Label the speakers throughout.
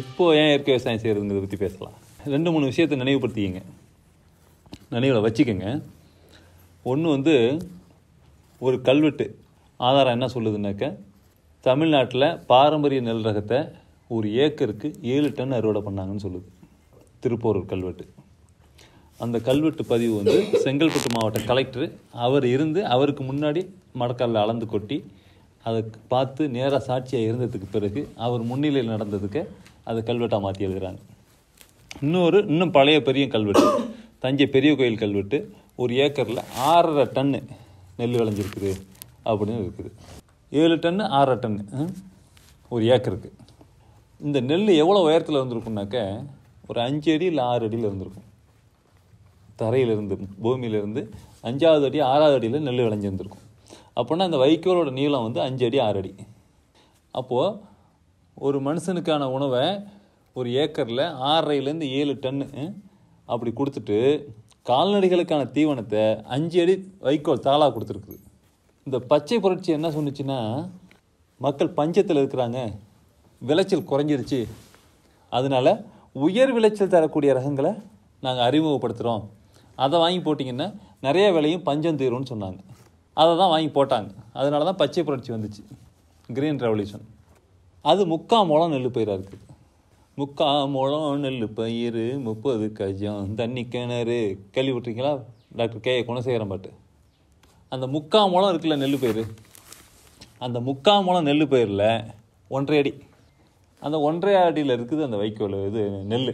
Speaker 1: இப்போது ஏன் இயற்கை விவசாயம் செய்கிறதுங்கிறத பற்றி பேசலாம் ரெண்டு மூணு விஷயத்தை நினைவுபடுத்திக்கங்க நினைவில் வச்சுக்கோங்க ஒன்று வந்து ஒரு கல்வெட்டு ஆதாரம் என்ன சொல்லுதுன்னாக்க தமிழ்நாட்டில் பாரம்பரிய நெல் ரகத்தை ஒரு ஏக்கருக்கு ஏழு டன் அறுவடை பண்ணாங்கன்னு சொல்லுது திருப்போரூர் கல்வெட்டு அந்த கல்வெட்டு பதிவு வந்து செங்கல்பட்டு மாவட்ட கலெக்டர் அவர் இருந்து அவருக்கு முன்னாடி மடக்காலில் அளந்து கொட்டி அதை பார்த்து நேராக சாட்சியாக இருந்ததுக்கு பிறகு அவர் முன்னிலையில் நடந்ததுக்கு அதை கல்வெட்டாக மாற்றி எழுதுகிறாங்க இன்னொரு இன்னும் பழைய பெரிய கல்வெட்டு தஞ்சை பெரிய கோயில் கல்வெட்டு ஒரு ஏக்கரில் ஆறரை டன்னு நெல் விளைஞ்சிருக்குது அப்படின்னு இருக்குது ஏழு டன்னு ஆறரை டன்னு ஒரு ஏக்கருக்கு இந்த நெல் எவ்வளோ உயரத்தில் இருந்திருக்கும்னாக்க ஒரு அஞ்சு அடி இல்லை ஆறு அடியில் வந்திருக்கும் தரையிலிருந்து பூமியிலிருந்து அஞ்சாவது அடி ஆறாவது அடியில் நெல் விளைஞ்சிருந்துருக்கும் அப்படின்னா அந்த வைக்கோலோட நீளம் வந்து அஞ்சு அடி ஆறு அடி அப்போது ஒரு மனுஷனுக்கான உணவை ஒரு ஏக்கரில் ஆறரைலேருந்து ஏழு டன்னு அப்படி கொடுத்துட்டு கால்நடைகளுக்கான தீவனத்தை அஞ்சு அடி வைக்கோல் தாளாக கொடுத்துருக்குது இந்த பச்சை புரட்சி என்ன சொன்னிச்சுன்னா மக்கள் பஞ்சத்தில் இருக்கிறாங்க விளைச்சல் குறைஞ்சிருச்சு அதனால் உயர் விளைச்சல் தரக்கூடிய ரகங்களை நாங்கள் அறிமுகப்படுத்துகிறோம் அதை வாங்கி போட்டிங்கன்னா நிறைய விலையும் பஞ்சம் தீரும்னு சொன்னாங்க அதை தான் வாங்கி போட்டாங்க அதனால தான் பச்சை புரட்சி வந்துச்சு கிரீன் ரெவல்யூஷன் அது முக்கால் மூலம் நெல் பயிராக இருக்குது முக்கால் மூலம் நெல் பயிர் முப்பது கஜம் தண்ணி கிணறு கேள்விப்பட்டிருக்கீங்களா டாக்டர் கே குணசேகரம் பாட்டு அந்த முக்கால் மூலம் இருக்குல்ல நெல் பயிர் அந்த முக்கால் மூலம் நெல் பயிரில் ஒன்றரை அடி அந்த ஒன்றரை அடியில் இருக்குது அந்த வைக்கோல் இது நெல்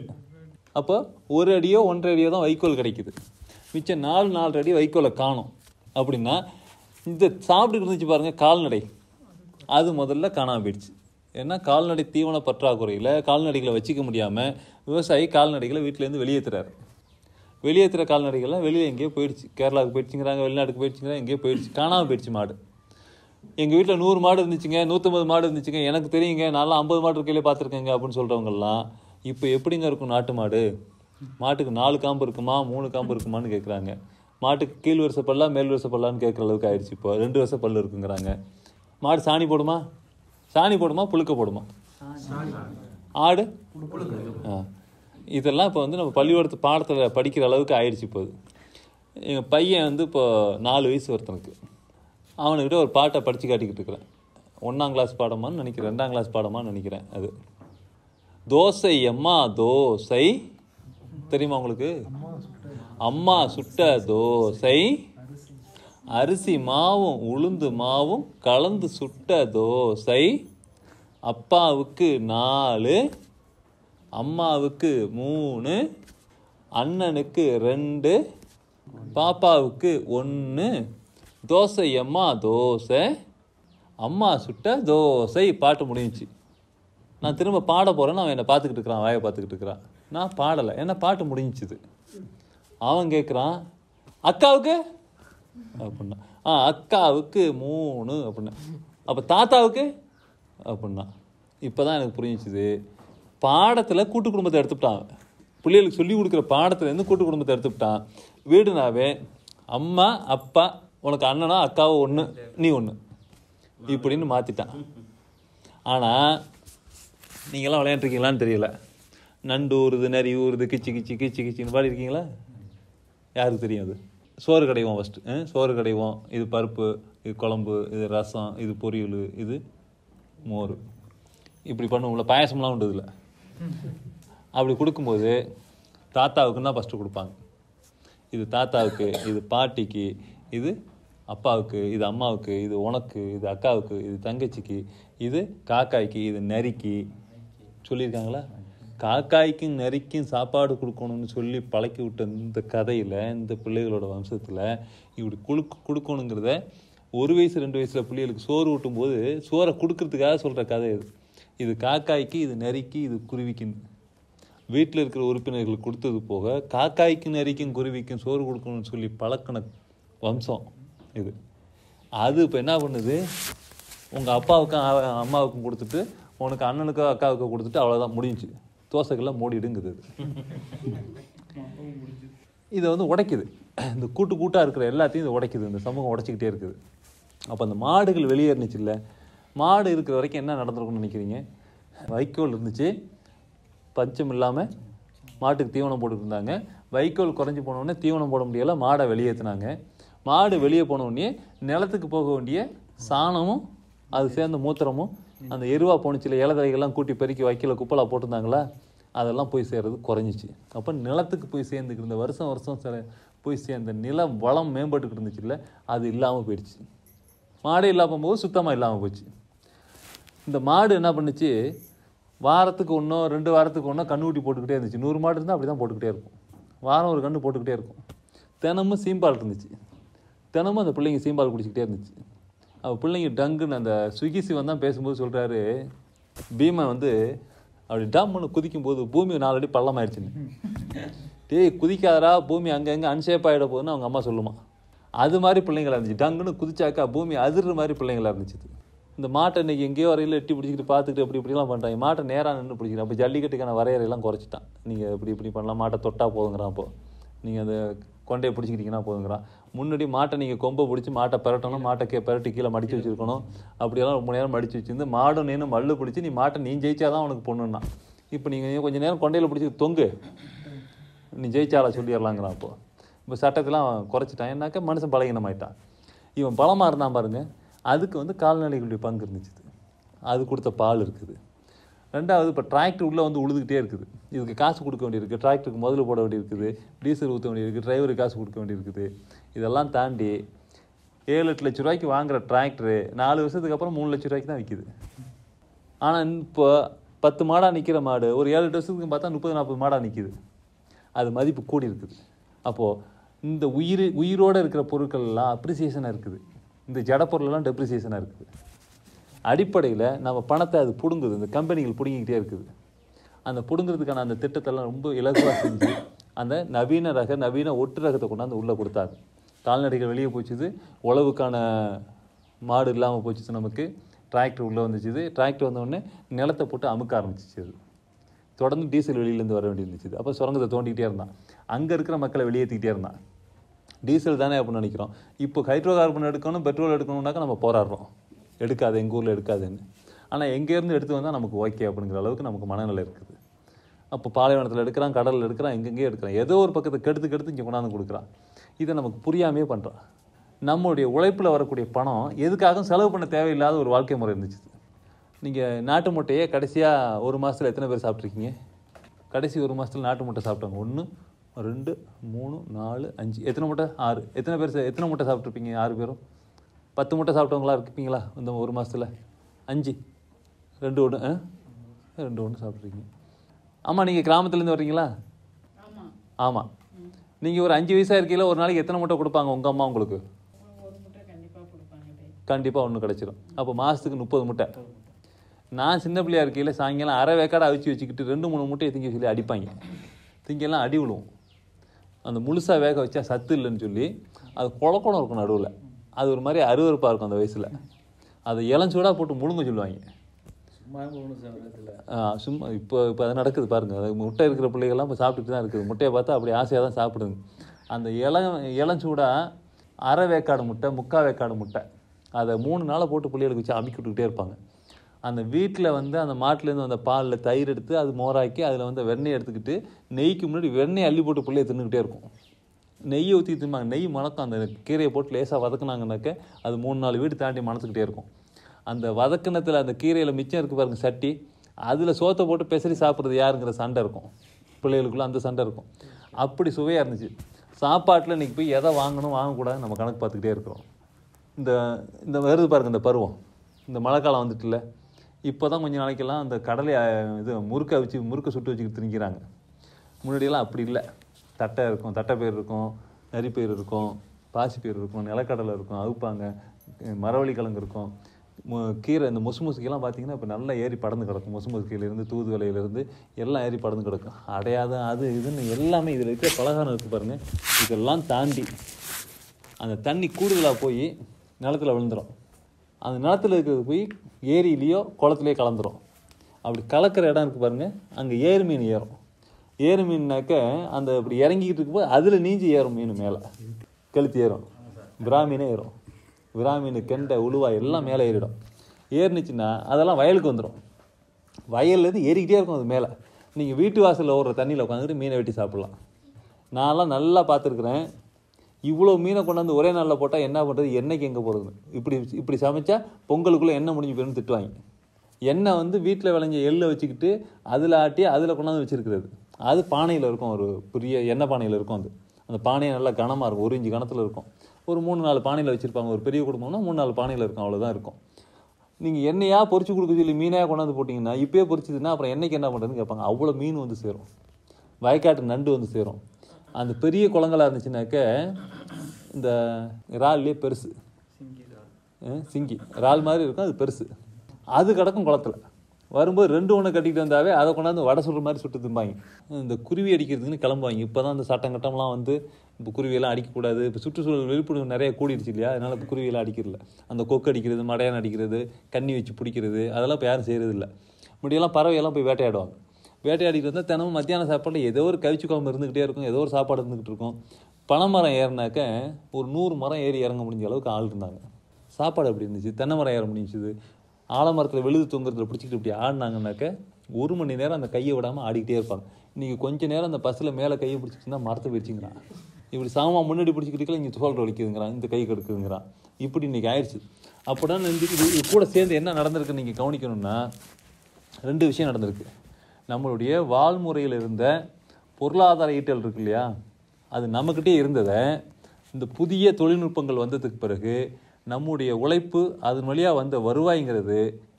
Speaker 1: அப்போ ஒரு அடியோ ஒன்றரை அடியோ தான் வைக்கோல் கிடைக்குது மிச்சம் நாலு நாலரை அடி வைக்கோலை காணும் அப்படின்னா இந்த சாப்பிட்டு இருந்துச்சு பாருங்கள் கால்நடை அது முதல்ல காணாமல் போயிடுச்சு ஏன்னா கால்நடை தீவன பற்றாக்குறையில் கால்நடைகளை வச்சுக்க முடியாமல் விவசாயி கால்நடைகளை வீட்டிலேருந்து வெளியேற்றுறாரு வெளியேற்றுற கால்நடைகள்லாம் வெளியே எங்கேயோ போயிடுச்சு கேரளாவுக்கு போயிடுச்சுங்கிறாங்க வெளிநாட்டுக்கு போயிடுச்சுங்கிறாங்க எங்கேயோ போயிடுச்சு காணாமல் போயிடுச்சு மாடு எங்கள் வீட்டில் நூறு மாடு இருந்துச்சுங்க நூற்றம்பது மாடு இருந்துச்சுங்க எனக்கு தெரியுங்க நல்லா ஐம்பது மாடு இருக்கையிலே பார்த்துருக்கேங்க அப்படின்னு சொல்கிறவங்கலாம் இப்போ எப்படிங்க இருக்கும் நாட்டு மாடு மாட்டுக்கு நாலு காம்பு இருக்குமா மூணு காம்பு இருக்குமான்னு கேட்குறாங்க மாட்டுக்கு கீழ் வருஷ பல்லா மேல் வருஷ பல்லான்னு கேட்குற அளவுக்கு ஆயிடுச்சு இப்போ ரெண்டு வருஷம் பல்லு இருக்குங்கிறாங்க மாடு சாணி போடுமா சாணி போடுமா புழுக்க போடுமா ஆடு ஆ இதெல்லாம் இப்போ வந்து நம்ம பள்ளிக்கூடத்து பாடத்தில் படிக்கிற அளவுக்கு ஆயிடுச்சு இப்போது எங்கள் பையன் வந்து இப்போது நாலு வயசு ஒருத்தனுக்கு அவனுக்கிட்ட ஒரு பாட்டை படித்து காட்டிக்கிட்டு இருக்கிறேன் ஒன்றாம் கிளாஸ் பாடமான்னு நினைக்கிறேன் ரெண்டாம் கிளாஸ் பாடமான்னு நினைக்கிறேன் அது தோசை அம்மா தோசை தெரியுமா உங்களுக்கு அம்மா சுட்ட தோசை அரிசி மாவும் உளுந்து மாவும் கலந்து சுட்ட தோசை அப்பாவுக்கு நாலு அம்மாவுக்கு மூணு அண்ணனுக்கு ரெண்டு பாப்பாவுக்கு ஒன்று தோசை அம்மா தோசை அம்மா சுட்ட தோசை பாட்டு முடிஞ்சிச்சு நான் திரும்ப பாட போகிறேன்னு அவன் என்னை பார்த்துக்கிட்டு இருக்கிறான் வாயை பார்த்துக்கிட்டு இருக்கிறான் நான் பாடலை என்ன பாட்டு முடிஞ்சிச்சுது அவன் கேட்குறான் அக்காவுக்கு அப்படின்னா ஆ அக்காவுக்கு மூணு அப்படின்னா அப்போ தாத்தாவுக்கு அப்படின்னா இப்போ தான் எனக்கு புரிஞ்சிச்சுது பாடத்தில் கூட்டு குடும்பத்தை எடுத்துக்கிட்டான் பிள்ளைகளுக்கு சொல்லி கொடுக்குற பாடத்துலேருந்து கூட்டு குடும்பத்தை எடுத்துக்கிட்டான் வீடுனாவே அம்மா அப்பா உனக்கு அண்ணனா அக்காவோ ஒன்று நீ ஒன்று இப்படின்னு மாற்றிட்டான் ஆனால் நீங்களாம் விளையாண்டுருக்கீங்களான்னு தெரியல நண்டு ஊறுது நரி ஊறுது கிச்சி கிச்சி கிச்சி கிச்சின்னு பாடி இருக்கீங்களா யாருக்கு தெரியும் அது சோறு கிடைவோம் ஃபஸ்ட்டு சோறு கிடைவோம் இது பருப்பு இது குழம்பு இது ரசம் இது பொரியல் இது மோர் இப்படி பண்ணுவோம்ல பாயசம்லாம் உண்டு இதில் அப்படி கொடுக்கும்போது தாத்தாவுக்கு தான் ஃபஸ்ட்டு கொடுப்பாங்க இது தாத்தாவுக்கு இது பாட்டிக்கு இது அப்பாவுக்கு இது அம்மாவுக்கு இது உனக்கு இது அக்காவுக்கு இது தங்கச்சிக்கு இது காக்காய்க்கு இது நரிக்கு சொல்லியிருக்காங்களா காக்காய்க்கும் நரிக்கும் சாப்பாடு கொடுக்கணும்னு சொல்லி பழக்கி விட்ட இந்த கதையில் இந்த பிள்ளைகளோட வம்சத்தில் இப்படி கொடுக்க கொடுக்கணுங்கிறத ஒரு வயசு ரெண்டு வயசில் பிள்ளைகளுக்கு சோறு ஊட்டும் போது சோறை கொடுக்கறதுக்காக சொல்கிற கதை இது இது காக்காய்க்கு இது நரிக்கு இது குருவிக்குன்னு வீட்டில் இருக்கிற உறுப்பினர்களுக்கு கொடுத்தது போக காக்காய்க்கும் நரிக்கும் குருவிக்கும் சோறு கொடுக்கணும்னு சொல்லி பழக்கின வம்சம் இது அது இப்போ என்ன பண்ணுது உங்கள் அப்பாவுக்கும் அம்மாவுக்கும் கொடுத்துட்டு உனக்கு அண்ணனுக்கோ அக்காவுக்கோ கொடுத்துட்டு அவ்வளோதான் முடிஞ்சு தோசைகள்லாம் மூடிடுங்குது இதை வந்து உடைக்குது இந்த கூட்டு கூட்டாக இருக்கிற எல்லாத்தையும் இது உடைக்குது இந்த சமூகம் உடைச்சிக்கிட்டே இருக்குது அப்போ அந்த மாடுகள் வெளியேறினுச்சு இல்லை மாடு இருக்கிற வரைக்கும் என்ன நடந்துருக்குன்னு நினைக்கிறீங்க வைக்கோல் இருந்துச்சு பஞ்சம் இல்லாமல் மாட்டுக்கு தீவனம் போட்டுருந்தாங்க வைக்கோல் குறைஞ்சி போனோடனே தீவனம் போட முடியலை மாடை வெளியேற்றினாங்க மாடு வெளியே போனோடனே நிலத்துக்கு போக வேண்டிய சாணமும் அது சேர்ந்த மூத்திரமும் அந்த எருவா போனிச்சில இலதலைகள்லாம் கூட்டி பெருக்கி வைக்கல குப்பலாக போட்டிருந்தாங்களா அதெல்லாம் போய் சேர்றது குறைஞ்சிச்சு அப்போ நிலத்துக்கு போய் சேர்ந்துக்கிட்டு இருந்த வருஷம் வருஷம் சில போய் சேர்ந்த நில வளம் மேம்பட்டுக்கிட்டு இருந்துச்சுல்ல அது இல்லாமல் போயிடுச்சு மாடு இல்லாமல் போகும்போது சுத்தமாக இல்லாமல் போச்சு இந்த மாடு என்ன பண்ணுச்சு வாரத்துக்கு ஒன்றோ ரெண்டு வாரத்துக்கு ஒன்றோ கண்ணுக்குட்டி போட்டுக்கிட்டே இருந்துச்சு நூறு மாடு இருந்தால் அப்படி தான் போட்டுக்கிட்டே இருக்கும் வாரம் ஒரு கன்று போட்டுக்கிட்டே இருக்கும் தினமும் சீம்பால் இருந்துச்சு தினமும் அந்த பிள்ளைங்க சீம்பால் குடிச்சிக்கிட்டே இருந்துச்சு பிள்ளைங்க டங்குன்னு அந்த ஸ்விக்கி சிவன் தான் பேசும்போது சொல்கிறாரு பீமன் வந்து அப்படி டம்னு குதிக்கும் போது பூமி நாலடி பள்ளம் ஆயிடுச்சுன்னு டேய் குதிக்காதரா பூமி அங்கங்கே அன்ஷேப் ஆகிட போகுதுன்னு அவங்க அம்மா சொல்லுமா அது மாதிரி பிள்ளைங்களா இருந்துச்சு டங்குன்னு குதிச்சாக்கா பூமி அதிர்ற மாதிரி பிள்ளைங்களா இருந்துச்சு இந்த மாட்டை இன்றைக்கி எங்கேயோ வரையில் எட்டி பிடிச்சிக்கிட்டு பார்த்துக்கிட்டு அப்படி இப்படிலாம் பண்ணுறாங்க மாட்டை நேராக நின்று பிடிக்கிறேன் அப்போ ஜல்லிக்கட்டுக்கான வரையறையெல்லாம் குறைச்சிட்டான் நீங்கள் இப்படி இப்படி பண்ணலாம் மாட்டை தொட்டா போதுங்கிறான் அப்போது நீங்கள் அந்த கொண்டையை பிடிச்சிக்கிட்டிங்கன்னா போதுங்கிறான் முன்னாடி மாட்டை நீங்கள் கொம்பை பிடிச்சி மாட்டை பரட்டணும் மாட்டை கே பரட்டி கீழே மடித்து வச்சுருக்கணும் அப்படியெல்லாம் ரொம்ப நேரம் மடித்து வச்சுருந்து மாடும் நீனும் மல்லு பிடிச்சி நீ மாட்டை நீ ஜெயிச்சா தான் உனக்கு பொண்ணுண்ணா இப்போ நீங்கள் கொஞ்சம் நேரம் கொண்டையில் பிடிச்சி தொங்கு நீ ஜெயிச்சாலா சொல்லிடலாங்கிறான் அப்போது இப்போ சட்டத்தெலாம் குறைச்சிட்டான் என்னாக்க மனுஷன் பலகீனமாயிட்டான் இவன் பலமாக இருந்தான் பாருங்கள் அதுக்கு வந்து கால்நடைகளுடைய பங்கு இருந்துச்சு அது கொடுத்த பால் இருக்குது ரெண்டாவது இப்போ டிராக்டர் உள்ளே வந்து உழுதுகிட்டே இருக்குது இதுக்கு காசு கொடுக்க வேண்டியிருக்குது டிராக்டருக்கு முதல்ல போட வேண்டியிருக்குது டீசல் ஊற்ற வேண்டியிருக்கு டிரைவருக்கு காசு கொடுக்க வேண்டியிருக்குது இதெல்லாம் தாண்டி ஏழு எட்டு லட்ச ரூபாய்க்கு வாங்குகிற டிராக்டரு நாலு வருஷத்துக்கு அப்புறம் மூணு லட்ச ரூபாய்க்கு தான் விற்கிது ஆனால் இப்போ பத்து மாடாக நிற்கிற மாடு ஒரு ஏழு எட்டு வருஷத்துக்கு பார்த்தா முப்பது நாற்பது மாடாக நிற்கிது அது மதிப்பு கூடி இருக்குது அப்போது இந்த உயிர் உயிரோடு இருக்கிற பொருட்கள்லாம் அப்ரிசியேஷனாக இருக்குது இந்த ஜட பொருளெல்லாம் டெப்ரிசியேஷனாக இருக்குது அடிப்படையில் நம்ம பணத்தை அது பிடுங்குது இந்த கம்பெனிகள் பிடுங்கிக்கிட்டே இருக்குது அந்த பிடுங்கிறதுக்கான அந்த திட்டத்தெல்லாம் ரொம்ப இலகுவாக செஞ்சு அந்த நவீன ரக நவீன ஒட்டு ரகத்தை கொண்டாந்து உள்ளே கொடுத்தாரு கால்நடைகள் வெளியே போச்சுது உழவுக்கான மாடு இல்லாமல் போச்சுது நமக்கு டிராக்டர் உள்ளே வந்துச்சுது டிராக்டர் வந்தோடனே நிலத்தை போட்டு அமுக்க ஆரம்பிச்சிச்சு தொடர்ந்து டீசல் வெளியிலேருந்து வர வேண்டி இருந்துச்சு அப்போ சுரங்கத்தை தோண்டிக்கிட்டே இருந்தான் அங்கே இருக்கிற மக்களை வெளியேற்றிக்கிட்டே இருந்தான் டீசல் தானே அப்படின்னு நினைக்கிறோம் இப்போ ஹைட்ரோ கார்பன் எடுக்கணும் பெட்ரோல் எடுக்கணும்னாக்கா நம்ம போராடுறோம் எடுக்காது எங்கள் ஊரில் எடுக்காதுன்னு ஆனால் எங்கேருந்து எடுத்து வந்தால் நமக்கு ஓகே அப்படிங்கிற அளவுக்கு நமக்கு மனநிலை இருக்குது அப்போ பாலைவனத்தில் எடுக்கிறான் கடலில் எடுக்கிறான் எங்கெங்கே எடுக்கிறான் ஏதோ ஒரு பக்கத்தை கெடுத்து கெடுத்து இங்கே கொண்டாந்து கொடுக்குறான் இதை நமக்கு புரியாமையே பண்ணுறோம் நம்மளுடைய உழைப்பில் வரக்கூடிய பணம் எதுக்காகவும் செலவு பண்ண தேவையில்லாத ஒரு வாழ்க்கை முறை இருந்துச்சு நீங்கள் நாட்டு முட்டையே கடைசியாக ஒரு மாதத்தில் எத்தனை பேர் சாப்பிட்ருக்கீங்க கடைசி ஒரு மாதத்தில் நாட்டு முட்டை சாப்பிட்டாங்க ஒன்று ரெண்டு மூணு நாலு அஞ்சு எத்தனை முட்டை ஆறு எத்தனை பேர் எத்தனை முட்டை சாப்பிட்ருப்பீங்க ஆறு பேரும் பத்து முட்டை சாப்பிட்டவங்களா இருப்பீங்களா இந்த ஒரு மாதத்தில் அஞ்சு ரெண்டு ஒன்று ஆ ரெண்டு ஒன்று சாப்பிட்ருக்கீங்க ஆமாம் நீங்கள் கிராமத்துலேருந்து வர்றீங்களா ஆமாம் நீங்கள் ஒரு அஞ்சு வயசாக இருக்கையில் ஒரு நாளைக்கு எத்தனை மூட்டை கொடுப்பாங்க உங்கள் அம்மா உங்களுக்கு கண்டிப்பாக ஒன்று கிடச்சிடும் அப்போ மாதத்துக்கு முப்பது முட்டை நான் சின்ன பிள்ளையாக இருக்கையில் சாயங்காலம் அரை வேக்காடை அவிச்சு வச்சுக்கிட்டு ரெண்டு மூணு மூட்டையை திங்க சொல்லி அடிப்பாங்க திங்கெல்லாம் அடி விழுவும் அந்த முழுசாக வேக வச்சா சத்து இல்லைன்னு சொல்லி அது குழக்கணும் இருக்கும் நடுவில் அது ஒரு மாதிரி அருவறுப்பாக இருக்கும் அந்த வயசில் அதை இளஞ்சூடாக போட்டு முழுங்க சொல்லுவாங்க சும்மா இப்போ இப்போ அது நடக்குது பாருங்கள் அது முட்டை இருக்கிற பிள்ளைகள்லாம் இப்போ சாப்பிட்டு தான் இருக்குது முட்டையை பார்த்தா அப்படி ஆசையாக தான் சாப்பிடுங்க அந்த இளம் சூடாக அரை வேக்காடு முட்டை முக்கால் வேக்காடு முட்டை அதை மூணு நாளை போட்டு பிள்ளைகளுக்கு வச்சு அமுக்கி விட்டுக்கிட்டே இருப்பாங்க அந்த வீட்டில் வந்து அந்த மாட்டிலேருந்து வந்த பாலில் தயிர் எடுத்து அது மோராக்கி அதில் வந்து வெண்ணெய் எடுத்துக்கிட்டு நெய்க்கு முன்னாடி வெண்ணெய் அள்ளி போட்டு பிள்ளையை தின்னுக்கிட்டே இருக்கும் நெய்யை ஊற்றி திரும்பாங்க நெய் மணக்கம் அந்த கீரையை போட்டு லேசாக வதக்குனாங்கனாக்க அது மூணு நாலு வீடு தாண்டி மணத்துக்கிட்டே இருக்கும் அந்த வதக்கணத்தில் அந்த கீரையில் மிச்சம் இருக்குது பாருங்கள் சட்டி அதில் சோத்தை போட்டு பெசரி சாப்பிட்றது யாருங்கிற சண்டை இருக்கும் பிள்ளைகளுக்குள்ளே அந்த சண்டை இருக்கும் அப்படி சுவையாக இருந்துச்சு சாப்பாட்டில் இன்றைக்கி போய் எதை வாங்கணும் வாங்கக்கூடாது நம்ம கணக்கு பார்த்துக்கிட்டே இருக்கிறோம் இந்த இந்த வருது பாருங்கள் இந்த பருவம் இந்த மழை காலம் வந்துட்டுல இப்போ தான் கொஞ்சம் நாளைக்கெல்லாம் அந்த கடலை இது முறுக்க வச்சு முறுக்க சுட்டு வச்சுக்கிட்டு திணிக்கிறாங்க முன்னாடியெல்லாம் அப்படி இல்லை தட்டை இருக்கும் தட்டை பயிர் இருக்கும் நரிப்பயிர் இருக்கும் பாசிப்பயிர் இருக்கும் நிலக்கடலை இருக்கும் அவுப்பாங்க மரவள்ளி கிழங்கு இருக்கும் கீரை இந்த மொசு மொசுக்கெல்லாம் பார்த்தீங்கன்னா இப்போ நல்லா ஏறி படந்து கிடக்கும் மொசு மொசுக்கிலேருந்து தூதுவலையிலேருந்து எல்லாம் ஏறி படந்து கிடக்கும் அடையாத அது இதுன்னு எல்லாமே இதில் இருக்கிற பலகாரம் இருக்குது பாருங்கள் இதெல்லாம் தாண்டி அந்த தண்ணி கூடுதலாக போய் நிலத்தில் விழுந்துடும் அந்த நிலத்தில் இருக்கிறது போய் ஏரியிலேயோ குளத்துலேயோ கலந்துரும் அப்படி கலக்கிற இடம் இருக்குது பாருங்கள் அங்கே ஏறு மீன் ஏறும் ஏறு மீன்னாக்க அந்த இப்படி இறங்கிக்கிட்டு இருக்கும்போது அதில் நீஞ்சி ஏறும் மீன் மேலே கழுத்து ஏறும் பிராமீனே ஏறும் விராமின் கெண்டை உழுவா எல்லாம் மேலே ஏறிடும் ஏறினுச்சுன்னா அதெல்லாம் வயலுக்கு வந்துடும் வயல்லேருந்து ஏறிக்கிட்டே இருக்கும் அது மேலே நீங்கள் வீட்டு வாசலில் ஓடுற தண்ணியில் உட்காந்துட்டு மீனை வெட்டி சாப்பிட்லாம் நான்லாம் நல்லா பார்த்துருக்குறேன் இவ்வளோ மீனை கொண்டாந்து ஒரே நாளில் போட்டால் என்ன பண்ணுறது என்னைக்கு எங்கே போகிறது இப்படி இப்படி சமைச்சா பொங்கலுக்குள்ளே எண்ணெய் முடிஞ்சு போயிடும் திட்டுவாங்க எண்ணெய் வந்து வீட்டில் விளைஞ்ச எள்ளை வச்சுக்கிட்டு அதில் ஆட்டி அதில் கொண்டாந்து வச்சுருக்கிறது அது பானையில் இருக்கும் ஒரு பெரிய எண்ணெய் பானையில் இருக்கும் அது அந்த பானையை நல்லா கனமாக இருக்கும் ஒரு இஞ்சி கணத்தில் இருக்கும் ஒரு மூணு நாலு பானையில் வச்சுருப்பாங்க ஒரு பெரிய குடும்பம்னா மூணு நாலு பானையில் இருக்கும் அவ்வளோதான் இருக்கும் நீங்கள் எண்ணெயாக பொறிச்சு கொடுக்க சொல்லி மீனாக கொண்டாந்து போட்டிங்கன்னா இப்போயே பொறிச்சதுன்னா அப்புறம் என்றைக்கு என்ன பண்ணுறதுன்னு கேட்பாங்க அவ்வளோ மீன் வந்து சேரும் வயக்காட்டு நண்டு வந்து சேரும் அந்த பெரிய குளங்களாக இருந்துச்சுனாக்க இந்த இறால்லே பெருசு சிங்கி இறால் மாதிரி இருக்கும் அது பெருசு அது கிடக்கும் குளத்தில் வரும்போது ரெண்டு ஒன்று கட்டிகிட்டு வந்தாவே அதை கொண்டாந்து வடை சுடுற மாதிரி சுட்டு திம்பாங்க இந்த குருவி அடிக்கிறதுக்குன்னு கிளம்புவாங்க இப்போ தான் அந்த சட்டம் கட்டம்லாம் வந்து இப்போ குருவியெல்லாம் அடிக்கக்கூடாது இப்போ சுற்றுச்சூழல் விழிப்புணர்வு நிறைய கூடிடுச்சு இல்லையா அதனால் இப்போ குருவியெல்லாம் அடிக்கிறதில்ல அந்த கொக்கு அடிக்கிறது மடையான் அடிக்கிறது கண்ணி வச்சு பிடிக்கிறது அதெல்லாம் இப்போ யாரும் செய்கிறது இல்லை முடியெல்லாம் பறவையெல்லாம் போய் வேட்டையாடுவாங்க வேட்டையாடிட்டு இருந்தால் தினமும் மத்தியான சாப்பாட்டில் ஏதோ ஒரு கவிச்சு குழம்பு இருந்துக்கிட்டே இருக்கும் ஏதோ ஒரு சாப்பாடு இருந்துக்கிட்டு இருக்கும் பனை மரம் ஏறினாக்க ஒரு நூறு மரம் ஏறி இறங்க முடிஞ்ச அளவுக்கு ஆள் இருந்தாங்க சாப்பாடு அப்படி இருந்துச்சு தென்னை மரம் ஏற முடிஞ்சுது ஆலமரத்தில் விழுது தொங்குறதுல பிடிச்சிக்கிட்டு இப்படி ஆடினாங்கனாக்க ஒரு மணி நேரம் அந்த கையை விடாமல் ஆடிக்கிட்டே இருப்பாங்க இன்றைக்கி கொஞ்சம் நேரம் அந்த பஸ்ஸில் மேலே கையை பிடிச்சிட்டுனா மரத்தை பிடிச்சிங்கிறான் இப்படி சாமான் முன்னாடி பிடிச்சிக்கிட்டு இங்கே தோல் வலிக்குதுங்கிறான் இந்த கை கெடுக்குதுங்கிறான் இப்படி இன்றைக்கி ஆயிடுச்சு அப்போனா இது கூட சேர்ந்து என்ன நடந்திருக்குன்னு நீங்கள் கவனிக்கணும்னா ரெண்டு விஷயம் நடந்திருக்கு நம்மளுடைய வாழ்முறையில் இருந்த பொருளாதார ஈட்டல் இருக்கு இல்லையா அது நம்மக்கிட்டே இருந்ததை இந்த புதிய தொழில்நுட்பங்கள் வந்ததுக்கு பிறகு நம்முடைய உழைப்பு அதன் வழியாக வந்த வருவாய்ங்கிறது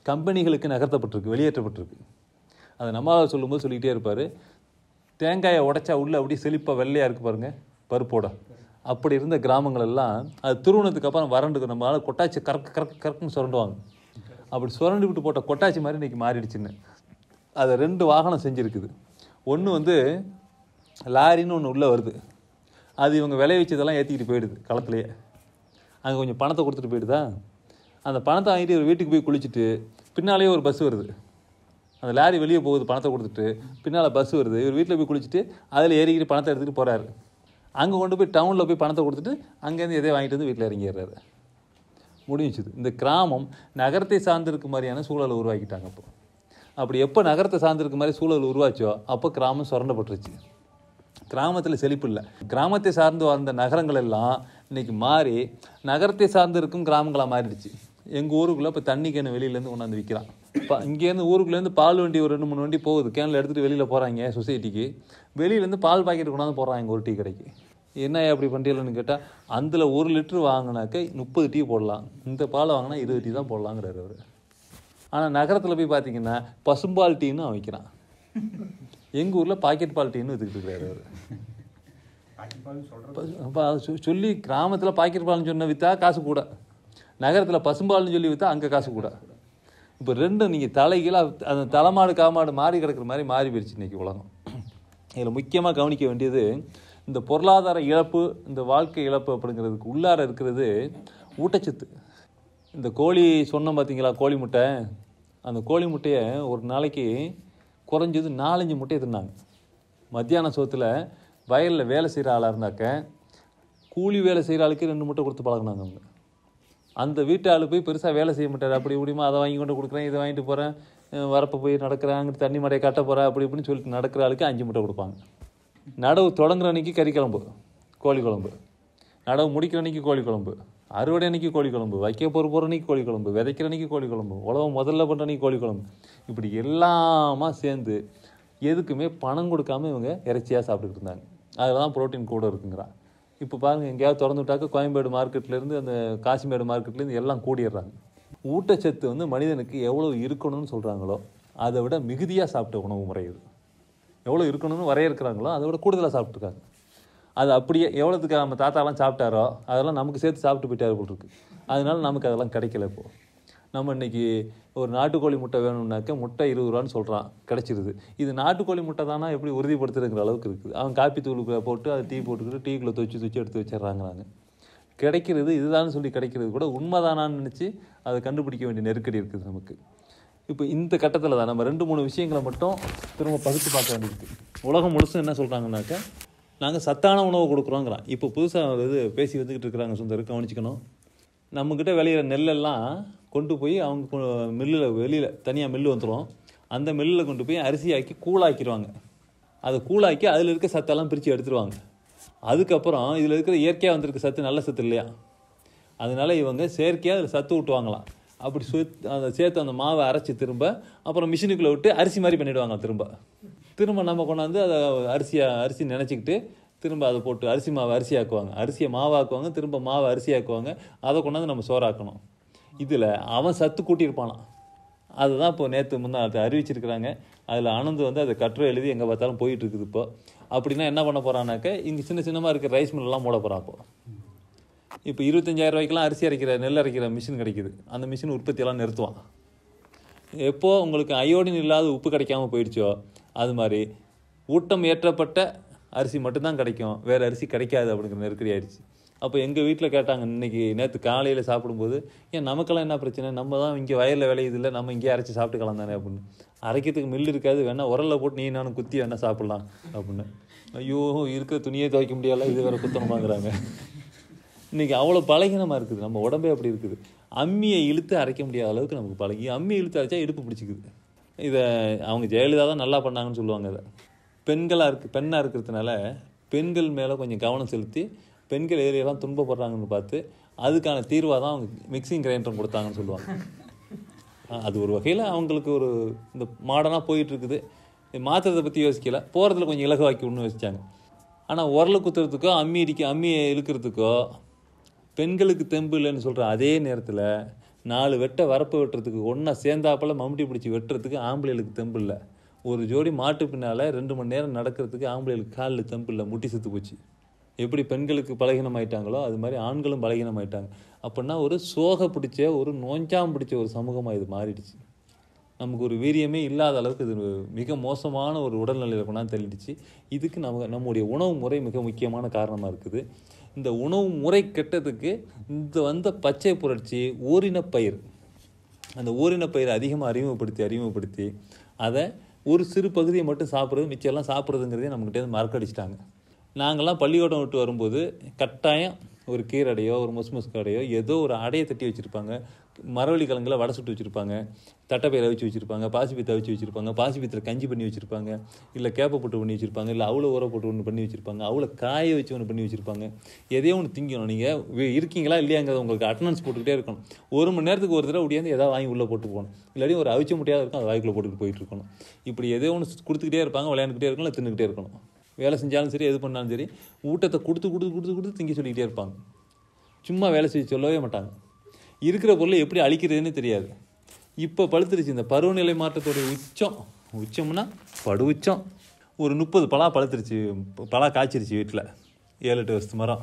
Speaker 1: கம்பெனிகளுக்கு நகர்த்தப்பட்டிருக்கு வெளியேற்றப்பட்டிருக்கு அதை நம்மளால் சொல்லும்போது சொல்லிக்கிட்டே இருப்பார் தேங்காயை உடைச்சா உள்ளே அப்படியே செழிப்பாக வெள்ளையாக இருக்குது பாருங்கள் பருப்போட அப்படி இருந்த கிராமங்கள் எல்லாம் அது திருவணத்துக்கு அப்புறம் வறண்டுக்கு நம்மளால் கொட்டாச்சி கறக்கு கறக்கு கறக்குன்னு சுரண்டுவாங்க அப்படி சுரண்டு விட்டு போட்ட கொட்டாச்சி மாதிரி இன்றைக்கி மாறிடுச்சுன்னு அதை ரெண்டு வாகனம் செஞ்சுருக்குது ஒன்று வந்து லாரின்னு ஒன்று உள்ளே வருது அது இவங்க விளைவிச்சதெல்லாம் ஏற்றிக்கிட்டு போயிடுது களத்துலேயே அங்கே கொஞ்சம் பணத்தை கொடுத்துட்டு போயிடுதா அந்த பணத்தை வாங்கிட்டு ஒரு வீட்டுக்கு போய் குளிச்சுட்டு பின்னாலேயே ஒரு பஸ் வருது அந்த லாரி வெளியே போகுது பணத்தை கொடுத்துட்டு பின்னால் பஸ் வருது இவர் வீட்டில் போய் குளிச்சுட்டு அதில் ஏறிக்கிட்டு பணத்தை எடுத்துகிட்டு போகிறாரு அங்கே கொண்டு போய் டவுனில் போய் பணத்தை கொடுத்துட்டு அங்கேருந்து எதே வாங்கிட்டு வந்து வீட்டில் இறங்கிடுறாரு முடிஞ்சுது இந்த கிராமம் நகரத்தை சார்ந்திருக்க மாதிரியான சூழலை உருவாக்கிட்டாங்க அப்போ அப்படி எப்போ நகரத்தை சார்ந்திருக்க மாதிரி சூழல் உருவாச்சோ அப்போ கிராமம் சுரண்டப்பட்டுருச்சு கிராமத்தில் செழிப்பு இல்லை கிராமத்தை சார்ந்து வாழ்ந்த நகரங்கள் எல்லாம் இன்றைக்கி மாறி நகரத்தை சார்ந்து இருக்கும் கிராமங்களாக மாறிடுச்சு எங்கள் ஊருக்குள்ளே இப்போ தண்ணி கேன் வெளியிலேருந்து கொண்டாந்து விற்கிறான் இப்போ இங்கேருந்து ஊருக்குள்ளேருந்து பால் வண்டி ஒரு ரெண்டு மூணு வண்டி போகுது கேனில் எடுத்துகிட்டு வெளியில் போகிறாங்க சொசைட்டிக்கு வெளியிலேருந்து பால் பாக்கெட் கொண்டாந்து போகிறாங்க ஒரு டீ கடைக்கு என்ன அப்படி பண்ணுறீங்கன்னு கேட்டால் அதில் ஒரு லிட்ரு வாங்கினாக்க முப்பது டீ போடலாம் இந்த பாலை வாங்கினா இருபது டீ தான் போடலாங்கிறார் அவர் ஆனால் நகரத்தில் போய் பார்த்தீங்கன்னா பசும்பால் டீன்னு அவன் விற்கிறான் எங்கள் ஊரில் பாக்கெட் பால் டீன்னு விற்றுக்கிட்டு இருக்கிறார் அவர் சொல்லி கிராமத்தில் பாக்கெட் பால்னு சொன்ன விற்றா காசு கூட நகரத்தில் பசும்பால்னு சொல்லி விற்றா அங்கே காசு கூட இப்போ ரெண்டும் நீங்கள் தலைகீழாக அந்த தலைமாடு காமாடு மாறி கிடக்கிற மாதிரி மாறி போயிடுச்சு இன்றைக்கி உலகம் இதில் முக்கியமாக கவனிக்க வேண்டியது இந்த பொருளாதார இழப்பு இந்த வாழ்க்கை இழப்பு அப்படிங்கிறதுக்கு உள்ளார இருக்கிறது ஊட்டச்சத்து இந்த கோழி சொன்னோம் பார்த்தீங்களா கோழி முட்டை அந்த கோழி முட்டையை ஒரு நாளைக்கு குறைஞ்சது நாலஞ்சு முட்டையை தின்னாங்க மத்தியான சோத்தில் வயலில் வேலை செய்கிற ஆளாக இருந்தாக்க கூலி வேலை செய்கிற ஆளுக்கே ரெண்டு மூட்டை கொடுத்து பழகினாங்க அவங்க அந்த வீட்டு ஆள் போய் பெருசாக வேலை செய்ய மாட்டார் அப்படி இப்படிமா அதை வாங்கி கொண்டு கொடுக்குறேன் இதை வாங்கிட்டு போகிறேன் வரப்போ போய் நடக்கிறேன் அங்கே தண்ணி மடையை கட்ட போகிறேன் அப்படி இப்படின்னு சொல்லிட்டு நடக்கிற ஆளுக்கு அஞ்சு மூட்டை கொடுப்பாங்க நடவு தொடங்குற அன்றைக்கி கறி குழம்பு கோழி குழம்பு நடவு முடிக்கிற அன்றைக்கி கோழி குழம்பு அறுவடை அன்றைக்கி கோழி குழம்பு வைக்க போகிற போகிற அன்றைக்கி கோழி குழம்பு விதைக்கிற அன்றைக்கி கோழி குழம்பு உழவு முதல்ல பண்ணுற அன்றைக்கி கோழி குழம்பு இப்படி எல்லாமா சேர்ந்து எதுக்குமே பணம் கொடுக்காமல் இவங்க இறைச்சியாக சாப்பிட்டுக்கிட்டு இருந்தாங்க அதில் தான் ப்ரோட்டீன் கூட இருக்குங்கிறான் இப்போ பாருங்கள் எங்கேயாவது திறந்து விட்டாக்க கோயம்பேடு மார்க்கெட்லேருந்து அந்த காசிமேடு மார்க்கெட்லேருந்து எல்லாம் கூடிடுறாங்க ஊட்டச்சத்து வந்து மனிதனுக்கு எவ்வளோ இருக்கணும்னு சொல்கிறாங்களோ அதை விட மிகுதியாக சாப்பிட்ட உணவு முறை இது எவ்வளோ இருக்கணும்னு வரையறுக்கிறாங்களோ அதை விட கூடுதலாக சாப்பிட்ருக்காங்க அது அப்படியே எவ்வளோத்துக்கு நம்ம தாத்தாலாம் சாப்பிட்டாரோ அதெல்லாம் நமக்கு சேர்த்து சாப்பிட்டு போயிட்டார் போல் இருக்குது அதனால நமக்கு அதெல்லாம் கிடைக்கல இப்போது நம்ம இன்றைக்கி ஒரு நாட்டுக்கோழி முட்டை வேணும்னாக்க முட்டை இருபது ரூபான்னு சொல்கிறான் கிடச்சிருது இது நாட்டுக்கோழி முட்டை தானா எப்படி உறுதிப்படுத்துகிற அளவுக்கு இருக்குது அவன் காப்பி தூளுக்கு போட்டு அதை டீ போட்டுக்கிட்டு டீக்குள்ளே தொச்சு தொச்சு எடுத்து வச்சிட்றாங்கிறாங்க கிடைக்கிறது இதுதான் சொல்லி கிடைக்கிறது கூட உண்மைதானான்னு நினச்சி அதை கண்டுபிடிக்க வேண்டிய நெருக்கடி இருக்குது நமக்கு இப்போ இந்த கட்டத்தில் தான் நம்ம ரெண்டு மூணு விஷயங்களை மட்டும் திரும்ப பகுத்து பார்க்க வேண்டியிருக்கு உலகம் முழுசும் என்ன சொல்கிறாங்கனாக்கா நாங்கள் சத்தான உணவு கொடுக்குறோங்கிறான் இப்போ புதுசாக இது பேசி வந்துக்கிட்டு இருக்கிறாங்க சுந்தர் கவனிச்சிக்கணும் நம்மக்கிட்ட விளையிற நெல்லெல்லாம் கொண்டு போய் அவங்க மில்லில் வெளியில் தனியாக மில்லு வந்துடும் அந்த மில்லில் கொண்டு போய் அரிசியாக்கி கூழாக்கிடுவாங்க அதை கூழாக்கி அதில் இருக்க சத்தெல்லாம் பிரித்து எடுத்துருவாங்க அதுக்கப்புறம் இதில் இருக்கிற இயற்கையாக வந்திருக்க சத்து நல்ல சத்து இல்லையா அதனால் இவங்க செயற்கையாக அதில் சத்து விட்டுவாங்களாம் அப்படி சுத் அந்த சேர்த்து அந்த மாவை அரைச்சி திரும்ப அப்புறம் மிஷினுக்குள்ளே விட்டு அரிசி மாதிரி பண்ணிவிடுவாங்க திரும்ப திரும்ப நம்ம கொண்டாந்து அதை அரிசியை அரிசி நினச்சிக்கிட்டு திரும்ப அதை போட்டு அரிசி மாவை அரிசியாக்குவாங்க அரிசியை மாவாக்குவாங்க திரும்ப மாவை அரிசியாக்குவாங்க அதை கொண்டாந்து நம்ம சோறாக்கணும் இதில் அவன் சத்து கூட்டியிருப்பானான் அதுதான் இப்போ நேற்று முன்னாள் அதை அறிவிச்சிருக்கிறாங்க அதில் அனந்து வந்து அதை கட்டுரை எழுதி எங்கே பார்த்தாலும் போயிட்டுருக்குது இப்போ அப்படின்னா என்ன பண்ண போகிறானாக்க இங்கே சின்ன சின்னமாக இருக்கிற ரைஸ் மில்லெலாம் மூட போகிறான் இப்போ இப்போ இருபத்தஞ்சாயிரம் ரூபாய்க்கெலாம் அரிசி அரைக்கிற நெல் அரைக்கிற மிஷின் கிடைக்குது அந்த மிஷின் உற்பத்தியெல்லாம் நிறுத்துவான் எப்போது உங்களுக்கு அயோடின் இல்லாத உப்பு கிடைக்காம போயிடுச்சோ அது மாதிரி ஊட்டம் ஏற்றப்பட்ட அரிசி மட்டும்தான் கிடைக்கும் வேறு அரிசி கிடைக்காது அப்படிங்கிற நெருக்கடி ஆயிடுச்சு அப்போ எங்கள் வீட்டில் கேட்டாங்க இன்றைக்கி நேற்று காலையில் சாப்பிடும்போது ஏன் நமக்கெல்லாம் என்ன பிரச்சனை நம்ம தான் இங்கே வயலில் விளையுதில்ல நம்ம இங்கேயே அரைச்சி சாப்பிட்டு கலந்தானே அப்படின்னு அரைக்கிறதுக்கு மில் இருக்காது வேணால் உரலில் போட்டு நீ நானும் குத்தி வேணால் சாப்பிட்லாம் அப்படின்னு ஐயோ இருக்கிற துணியே துவைக்க முடியாது இது வேறு குத்தணுமாங்கிறாங்க இன்றைக்கி அவ்வளோ பலகீனமாக இருக்குது நம்ம உடம்பே அப்படி இருக்குது அம்மியை இழுத்து அரைக்க முடியாத அளவுக்கு நமக்கு பழகி அம்மியை இழுத்து அரைச்சா இடுப்பு பிடிச்சிக்குது இதை அவங்க ஜெயலலிதா தான் நல்லா பண்ணாங்கன்னு சொல்லுவாங்க இதை பெண்களாக இருக்கு பெண்ணாக இருக்கிறதுனால பெண்கள் மேலே கொஞ்சம் கவனம் செலுத்தி பெண்கள் ஏரியெல்லாம் துன்பப்படுறாங்கன்னு பார்த்து அதுக்கான தீர்வாக தான் அவங்க மிக்சிங் கிரைண்டர் கொடுத்தாங்கன்னு சொல்லுவாங்க அது ஒரு வகையில் அவங்களுக்கு ஒரு இந்த மாடர்னாக போயிட்டுருக்குது மாற்றுறதை பற்றி யோசிக்கல போகிறதுல கொஞ்சம் இலகுவாக்கி ஒன்று வச்சுட்டாங்க ஆனால் உரலை குத்துறதுக்கோ அம்மி இடிக்க அம்மியை இழுக்கிறதுக்கோ பெண்களுக்கு தெம்பு இல்லைன்னு சொல்கிற அதே நேரத்தில் நாலு வெட்டை வரப்பு வெட்டுறதுக்கு ஒன்றா சேர்ந்தாப்பில் மம்முட்டி பிடிச்சி வெட்டுறதுக்கு ஆம்பளைகளுக்கு தெம்பு இல்லை ஒரு ஜோடி மாட்டு பின்னால் ரெண்டு மணி நேரம் நடக்கிறதுக்கு ஆம்பளைகளுக்கு காலில் தம்பு இல்லை முட்டி செத்து போச்சு எப்படி பெண்களுக்கு பலகீனம் ஆயிட்டாங்களோ அது மாதிரி ஆண்களும் பலகீனம் ஆயிட்டாங்க அப்படின்னா ஒரு சோக பிடிச்ச ஒரு நோஞ்சாம் பிடிச்ச ஒரு சமூகமாக இது மாறிடுச்சு நமக்கு ஒரு வீரியமே இல்லாத அளவுக்கு இது மிக மோசமான ஒரு உடல்நிலையில் கொண்டாந்து தள்ளிடுச்சு இதுக்கு நம்ம நம்முடைய உணவு முறை மிக முக்கியமான காரணமாக இருக்குது இந்த உணவு முறை கெட்டதுக்கு இந்த வந்த பச்சை புரட்சி ஓரினப்பயிர் அந்த ஓரினப்பயிரை அதிகமாக அறிமுகப்படுத்தி அறிமுகப்படுத்தி அதை ஒரு சிறு பகுதியை மட்டும் சாப்பிட்றது மிச்சம்லாம் சாப்பிட்றதுங்கிறதே நம்மக்கிட்டே மறக்கடிச்சிட்டாங்க நாங்கள்லாம் பள்ளிக்கூடம் விட்டு வரும்போது கட்டாயம் ஒரு கீரடையோ ஒரு முஸ்முஸ் கடையோ ஏதோ ஒரு அடையை தட்டி வச்சுருப்பாங்க மரவள்ளி கலங்களை வடை சுட்டு வச்சுருப்பாங்க தட்டைப்பயிரை வச்சு வச்சுருப்பாங்க பாசிப்பீத்தை வச்சு வச்சுருப்பாங்க பாசிப்பீத்தில் கஞ்சி பண்ணி வச்சுருப்பாங்க இல்லை கேப்பை போட்டு பண்ணி வச்சுருப்பாங்க இல்லை அவ்வளோ ஊற போட்டு ஒன்று பண்ணி வச்சுருப்பாங்க அவ்வளோ காய வச்சு ஒன்று பண்ணி வச்சுருப்பாங்க எதையோ ஒன்று திங்கணும் நீங்கள் இருக்கீங்களா இல்லையாங்கிறத உங்களுக்கு அட்டனன்ஸ் போட்டுக்கிட்டே இருக்கணும் ஒரு மணி நேரத்துக்கு ஒரு தடவை ஒடியாந்து எதாவது வாங்கி உள்ளே போட்டு போகணும் இல்லாட்டி ஒரு அவிச்ச முட்டையாக இருக்கும் அது வாய்க்குள்ளே போட்டுக்கிட்டு போயிட்டு இருக்கணும் இப்படி எதோ ஒன்று கொடுத்துக்கிட்டே இருப்பாங்க விளையாண்டுக்கிட்டே இருக்கணும் இல்லை தின்னுக்கிட்டே இருக்கணும் வேலை செஞ்சாலும் சரி எது பண்ணாலும் சரி ஊட்டத்தை கொடுத்து கொடுத்து கொடுத்து கொடுத்து திங்க சொல்லிக்கிட்டே இருப்பாங்க சும்மா வேலை செய்ய சொல்லவே மாட்டாங்க இருக்கிற பொருளை எப்படி அழிக்கிறதுன்னு தெரியாது இப்போ பழுத்துருச்சு இந்த பருவநிலை மாற்றத்துடைய உச்சம் உச்சம்னா படு உச்சம் ஒரு முப்பது பலா பழுத்துருச்சு பலா காய்ச்சிருச்சு வீட்டில் ஏழு எட்டு வருஷத்து மரம்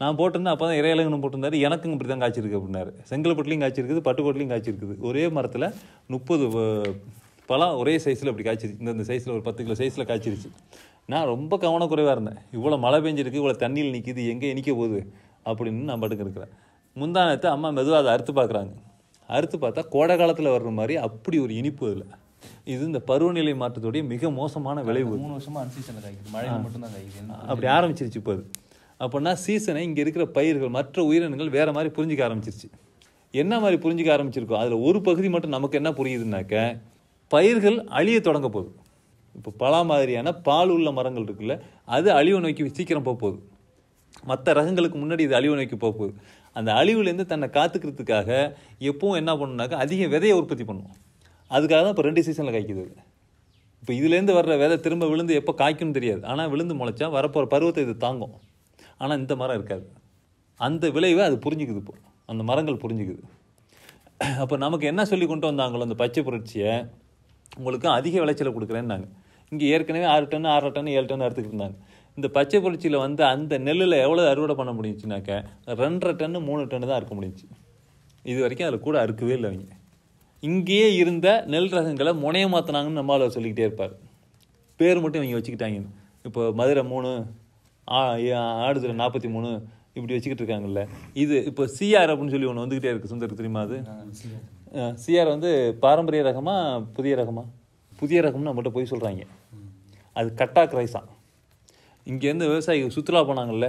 Speaker 1: நான் போட்டிருந்தேன் அப்போ தான் இறையலங்கனம் போட்டிருந்தாரு எனக்கும் இப்படி தான் காய்ச்சிருக்கு அப்படின்னாரு செங்கல்பட்டுலையும் காய்ச்சிருக்குது பட்டுக்கோட்லையும் காய்ச்சிருக்குது ஒரே மரத்தில் முப்பது பழம் ஒரே சைஸில் இப்படி காய்ச்சிருச்சு இந்த சைஸில் ஒரு பத்து கிலோ சைஸில் காய்ச்சிருச்சு நான் ரொம்ப கவனக்குறைவாக இருந்தேன் இவ்வளோ மழை பெஞ்சிருக்கு இவ்வளோ தண்ணியில் நிற்கிது எங்கே நிற்க போகுது அப்படின்னு நான் பாட்டுக்கு இருக்கிறேன் முந்தானத்தை அம்மா மெதுவாக அதை அறுத்து பார்க்குறாங்க அறுத்து பார்த்தா கோடை காலத்தில் வர்ற மாதிரி அப்படி ஒரு இனிப்பு அதில் இது இந்த பருவநிலை மாற்றத்துடைய மிக மோசமான விளைவு மூணு வருஷமாக அன்சீசனில் காய்க்குது மழை மட்டும்தான் காய்க்குது அப்படி ஆரம்பிச்சிருச்சு இப்போ அது அப்படின்னா சீசனை இங்கே இருக்கிற பயிர்கள் மற்ற உயிரினங்கள் வேறு மாதிரி புரிஞ்சிக்க ஆரம்பிச்சிருச்சு என்ன மாதிரி புரிஞ்சிக்க ஆரம்பிச்சிருக்கோம் அதில் ஒரு பகுதி மட்டும் நமக்கு என்ன புரியுதுனாக்க பயிர்கள் அழிய தொடங்க போகுது இப்போ பலா மாதிரியான பால் உள்ள மரங்கள் இருக்குல்ல அது அழிவு நோக்கி சீக்கிரம் போக போகுது மற்ற ரகங்களுக்கு முன்னாடி இது அழிவு நோக்கி போக போகுது அந்த அழிவுலேருந்து தன்னை காத்துக்கிறதுக்காக எப்பவும் என்ன பண்ணுனாக்கா அதிக விதையை உற்பத்தி பண்ணும் அதுக்காக தான் இப்போ ரெண்டு சீசனில் காய்க்குது இப்போ இதுலேருந்து வர்ற விதை திரும்ப விழுந்து எப்போ காய்க்கும்னு தெரியாது ஆனால் விழுந்து முளைச்சா வரப்போகிற பருவத்தை இது தாங்கும் ஆனால் இந்த மரம் இருக்காது அந்த விளைவை அது புரிஞ்சுக்குது இப்போ அந்த மரங்கள் புரிஞ்சுக்குது அப்போ நமக்கு என்ன சொல்லி கொண்டு வந்தாங்களோ அந்த பச்சை புரட்சியை உங்களுக்கு அதிக விளைச்சலை கொடுக்குறேன்னாங்க இங்கே ஏற்கனவே ஆறு டன் ஆறரை டன் ஏழு டன் எடுத்துக்கிட்டு இருந்தாங்க இந்த பச்சை புரட்சியில் வந்து அந்த நெல்லில் எவ்வளோ அறுவடை பண்ண முடிஞ்சுனாக்க ரெண்டரை டன்னு மூணு டன்னு தான் அறுக்க முடிஞ்சு இது வரைக்கும் அதில் கூட அறுக்கவே இல்லை அவங்க இங்கேயே இருந்த நெல் ரகங்களை முனைய மாற்றினாங்கன்னு நம்மளால் சொல்லிக்கிட்டே இருப்பார் பேர் மட்டும் இவங்க வச்சுக்கிட்டாங்க இப்போ மதுரை மூணு ஆ ஆடுதுறை நாற்பத்தி மூணு இப்படி வச்சுக்கிட்டு இருக்காங்கல்ல இது இப்போ சிஆர் அப்படின்னு சொல்லி ஒன்று வந்துக்கிட்டே இருக்குது சுந்தர் தெரியுமா அது சிஆர் வந்து பாரம்பரிய ரகமாக புதிய ரகமாக புதிய ரகம்னு நம்மகிட்ட போய் சொல்கிறாங்க அது கட்டாக் ரைஸான் இங்கேருந்து விவசாயிகள் சுற்றுலா போனாங்கள்ல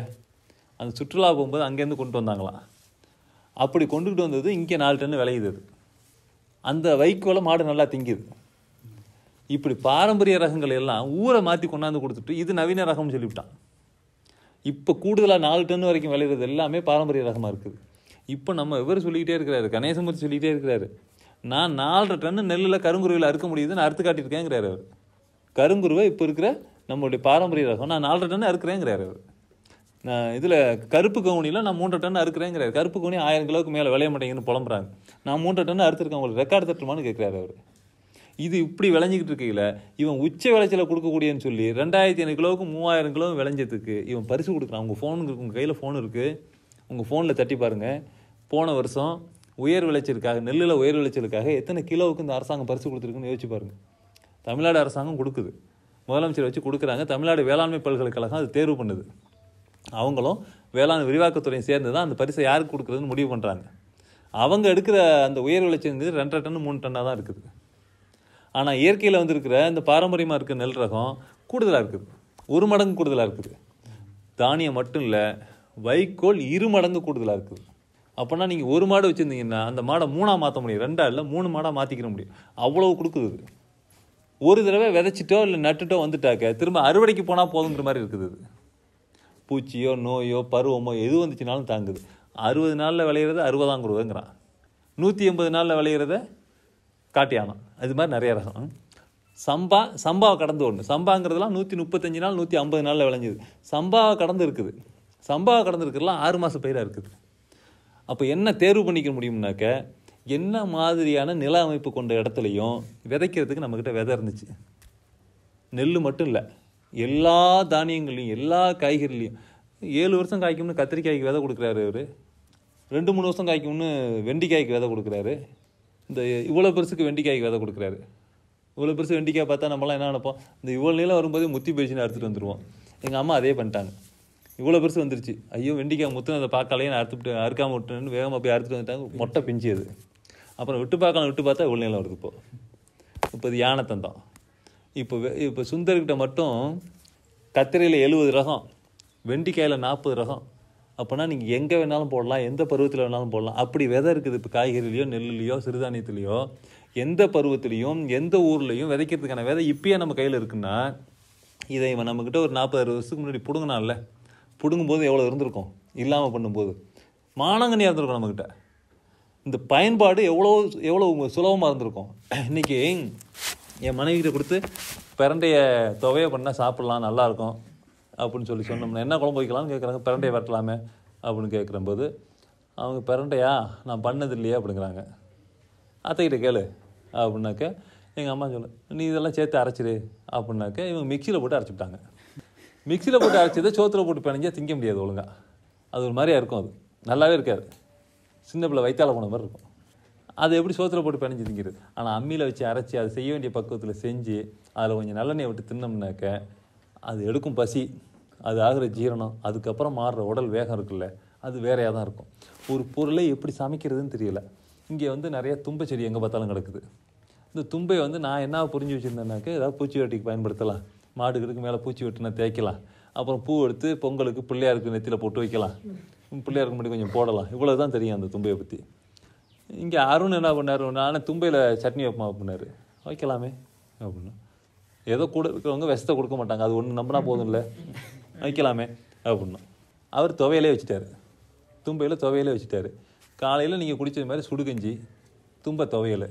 Speaker 1: அந்த சுற்றுலா போகும்போது அங்கேருந்து கொண்டு வந்தாங்களாம் அப்படி கொண்டுக்கிட்டு வந்தது இங்கே நாலு டன்னு விளையுது அது அந்த வைக்கோலை மாடு நல்லா திங்குது இப்படி பாரம்பரிய ரகங்கள் எல்லாம் ஊரை மாற்றி கொண்டாந்து கொடுத்துட்டு இது நவீன ரகம்னு சொல்லிவிட்டான் இப்போ கூடுதலாக நாலு டன் வரைக்கும் விளையிறது எல்லாமே பாரம்பரிய ரகமாக இருக்குது இப்போ நம்ம இவர் சொல்லிக்கிட்டே இருக்கிறாரு கணேசமூர்த்தி சொல்லிக்கிட்டே இருக்கிறாரு நான் நாலரை டன்னு நெல்லில் கருங்குருவியில் அறுக்க முடியுதுன்னு அறுத்து காட்டியிருக்கேங்கிறார் அவர் கருங்குருவை இப்போ இருக்கிற நம்மளுடைய பாரம்பரிய ரகம் நான் நாலரை டன் அறுக்கிறேங்கிறார் அவர் நான் இதில் கருப்பு கவுனியில் நான் மூன்றரை டன் அறுக்கிறேங்கிறார் கருப்பு கவுனி ஆயிரம் கிலோவுக்கு மேலே விளைய மாட்டேங்குன்னு புலம்புறாங்க நான் மூன்றரை டன் அறுத்துருக்கேன் உங்களுக்கு ரெக்கார்டு தட்டுமான்னு கேட்குறாரு அவர் இது இப்படி விளைஞ்சிக்கிட்டு இருக்கையில் இவன் உச்ச விளைச்சலை கொடுக்கக்கூடியன்னு சொல்லி ரெண்டாயிரத்தி ஐநூறு கிலோவுக்கு மூவாயிரம் கிலோ விளைஞ்சதுக்கு இவன் பரிசு கொடுக்குறான் உங்கள் ஃபோனுக்கு உங்கள் கையில் ஃபோன் இருக்குது உங்கள் ஃபோனில் தட்டி பாருங்கள் போன வருஷம் உயர் விளைச்சலுக்காக நெல்லில் உயர் விளைச்சலுக்காக எத்தனை கிலோவுக்கு இந்த அரசாங்கம் பரிசு கொடுத்துருக்குன்னு யோசிச்சு பாருங்கள் தமிழ்நாடு அரசாங்கம் கொடுக்குது முதலமைச்சர் வச்சு கொடுக்குறாங்க தமிழ்நாடு வேளாண்மை பல்கலைக்கழகம் அது தேர்வு பண்ணுது அவங்களும் வேளாண் விரிவாக்கத்துறையும் சேர்ந்து தான் அந்த பரிசை யாருக்கு கொடுக்குறதுன்னு முடிவு பண்ணுறாங்க அவங்க எடுக்கிற அந்த உயர் விளைச்சல் ரெண்டரை டன் மூணு டன்னாக தான் இருக்குது ஆனால் இயற்கையில் வந்திருக்கிற இந்த பாரம்பரியமாக இருக்கிற நெல் ரகம் கூடுதலாக இருக்குது ஒரு மடங்கு கூடுதலாக இருக்குது தானியம் மட்டும் இல்லை வைக்கோல் இரு மடங்கு கூடுதலாக இருக்குது அப்போனா நீங்கள் ஒரு மாடு வச்சுருந்தீங்கன்னா அந்த மாடை மூணாக மாற்ற முடியும் ரெண்டாக இல்லை மூணு மாடாக மாற்றிக்கிற முடியும் அவ்வளோ கொடுக்குது ஒரு தடவை விதைச்சிட்டோ இல்லை நட்டுட்டோ வந்துட்டாக்க திரும்ப அறுவடைக்கு போனால் போதுங்கிற மாதிரி இருக்குது இது பூச்சியோ நோயோ பருவமோ எது வந்துச்சுனாலும் தாங்குது அறுபது நாளில் விளையிறது குருவங்கிறான் நூற்றி எண்பது நாளில் விளையிறத காட்டியானம் அது மாதிரி நிறைய ரகம் சம்பா சம்பாவை கடந்து ஒன்று சம்பாங்கிறதுலாம் நூற்றி முப்பத்தஞ்சு நாள் நூற்றி ஐம்பது நாளில் விளைஞ்சிது சம்பாவை கடந்து இருக்குது சம்பாவை கடந்து இருக்கிறதுலாம் ஆறு மாதம் பயிராக இருக்குது அப்போ என்ன தேர்வு பண்ணிக்க முடியும்னாக்க என்ன மாதிரியான நில அமைப்பு கொண்ட இடத்துலையும் விதைக்கிறதுக்கு நம்மக்கிட்ட விதை இருந்துச்சு நெல் மட்டும் இல்லை எல்லா தானியங்கள்லையும் எல்லா காய்கறிலையும் ஏழு வருஷம் காய்க்கும்னு கத்திரிக்காய்க்கு விதை கொடுக்குறாரு அவர் ரெண்டு மூணு வருஷம் காய்க்கும்னு வெண்டிக்காய்க்கு விதை கொடுக்குறாரு இந்த இவ்வளோ பெருசுக்கு வெண்டிக்காய்க்கு விதை கொடுக்குறாரு இவ்வளோ பெருசு வெண்டிக்காய் பார்த்தா நம்மளாம் என்ன நினைப்போம் இந்த இவ்வளோ நிலம் வரும்போதே முத்தி போயிடுச்சுன்னு அறுத்துட்டு வந்துடுவோம் எங்கள் அம்மா அதே பண்ணிட்டாங்க இவ்வளோ பெருசு வந்துருச்சு ஐயோ வெண்டிக்காய் அதை பார்க்கலையே நான் அறுத்துட்டு அறுக்காம விட்டுனு வேகமாக போய் அறுத்துட்டு வந்துட்டாங்க மொட்டை பிஞ்சு அது அப்புறம் விட்டு பார்க்கலாம் விட்டு பார்த்தா இவ்வளோ நிலம் இருக்குது இப்போது இப்போ இது யானை தந்தம் இப்போ இப்போ சுந்தர்கிட்ட மட்டும் கத்திரையில் எழுபது ரகம் வெண்டிக்காயில் நாற்பது ரகம் அப்போனா நீங்கள் எங்கே வேணாலும் போடலாம் எந்த பருவத்தில் வேணாலும் போடலாம் அப்படி விதை இருக்குது இப்போ காய்கறிலையோ நெல்லுலையோ சிறுதானியத்துலேயோ எந்த பருவத்திலையும் எந்த ஊர்லேயும் விதைக்கிறதுக்கான விதை இப்பயே நம்ம கையில் இருக்குன்னா இதை இவன் நம்மக்கிட்ட ஒரு நாற்பது அறுபது வருஷத்துக்கு முன்னாடி பிடுங்கினான்ல பிடுங்கும்போது எவ்வளோ இருந்திருக்கும் இல்லாமல் பண்ணும்போது மானங்கனியாக இருந்திருக்கும் நம்மக்கிட்ட இந்த பயன்பாடு எவ்வளோ எவ்வளோ சுலபமாக இருந்திருக்கும் இன்றைக்கி என் மனைவிக்கிட்ட கொடுத்து பிரண்டைய துவையை பண்ணால் சாப்பிட்லாம் நல்லாயிருக்கும் அப்படின்னு சொல்லி சொன்னோம்னா என்ன குழம்பு வைக்கலாம்னு கேட்குறாங்க பிரண்டையை வரலாமே அப்படின்னு கேட்குறம்போது அவங்க பிரண்டையா நான் பண்ணது இல்லையா அப்படிங்கிறாங்க அத்தைக்கிட்ட கேளு அப்படின்னாக்க எங்கள் அம்மா சொல்லு நீ இதெல்லாம் சேர்த்து அரைச்சிடு அப்படின்னாக்க இவங்க மிக்சியில் போட்டு அரைச்சிட்டாங்க மிக்சியில் போட்டு அரைச்சதை சோத்தில் போட்டு பிணைஞ்சா திங்க முடியாது ஒழுங்காக அது ஒரு மாதிரியாக இருக்கும் அது நல்லாவே இருக்காது சின்ன பிள்ளை வைத்தால போன மாதிரி இருக்கும் அது எப்படி சோத்தில் போட்டு பிணைஞ்சு திங்கிறது ஆனால் அம்மியில் வச்சு அரைச்சி அதை செய்ய வேண்டிய பக்குவத்தில் செஞ்சு அதில் கொஞ்சம் நல்லெண்ணெய் விட்டு தின்னோம்னாக்க அது எடுக்கும் பசி அது ஆகிற ஜீரணம் அதுக்கப்புறம் மாறுற உடல் வேகம் இருக்குல்ல அது வேறையாக தான் இருக்கும் ஒரு பொருளை எப்படி சமைக்கிறதுன்னு தெரியல இங்கே வந்து நிறைய தும்பை செடி எங்கே பார்த்தாலும் கிடக்குது இந்த தும்பை வந்து நான் என்ன புரிஞ்சு வச்சுருந்தேன்னாக்க ஏதாவது பூச்சி வெட்டிக்கு பயன்படுத்தலாம் மாடுகளுக்கு மேலே பூச்சி வெட்டினா தேய்க்கலாம் அப்புறம் பூ எடுத்து பொங்கலுக்கு பிள்ளையாருக்கு நெத்தியில் போட்டு வைக்கலாம் இருக்க மட்டும் கொஞ்சம் போடலாம் இவ்வளோ தான் தெரியும் அந்த தும்பையை பற்றி இங்கே அருண் என்ன பண்ணார் ஆனால் தும்பையில் சட்னி வைப்போம் பண்ணார் வைக்கலாமே அப்படின்னா ஏதோ கூட இருக்கிறவங்க விஷத்தை கொடுக்க மாட்டாங்க அது ஒன்று நம்பினா போதும் இல்லை வைக்கலாமே அப்படின்னா அவர் துவையிலே வச்சுட்டார் தும்பையில் துவையிலே வச்சுட்டார் காலையில் நீங்கள் குடித்தது மாதிரி சுடுகஞ்சி தும்பை துவையலை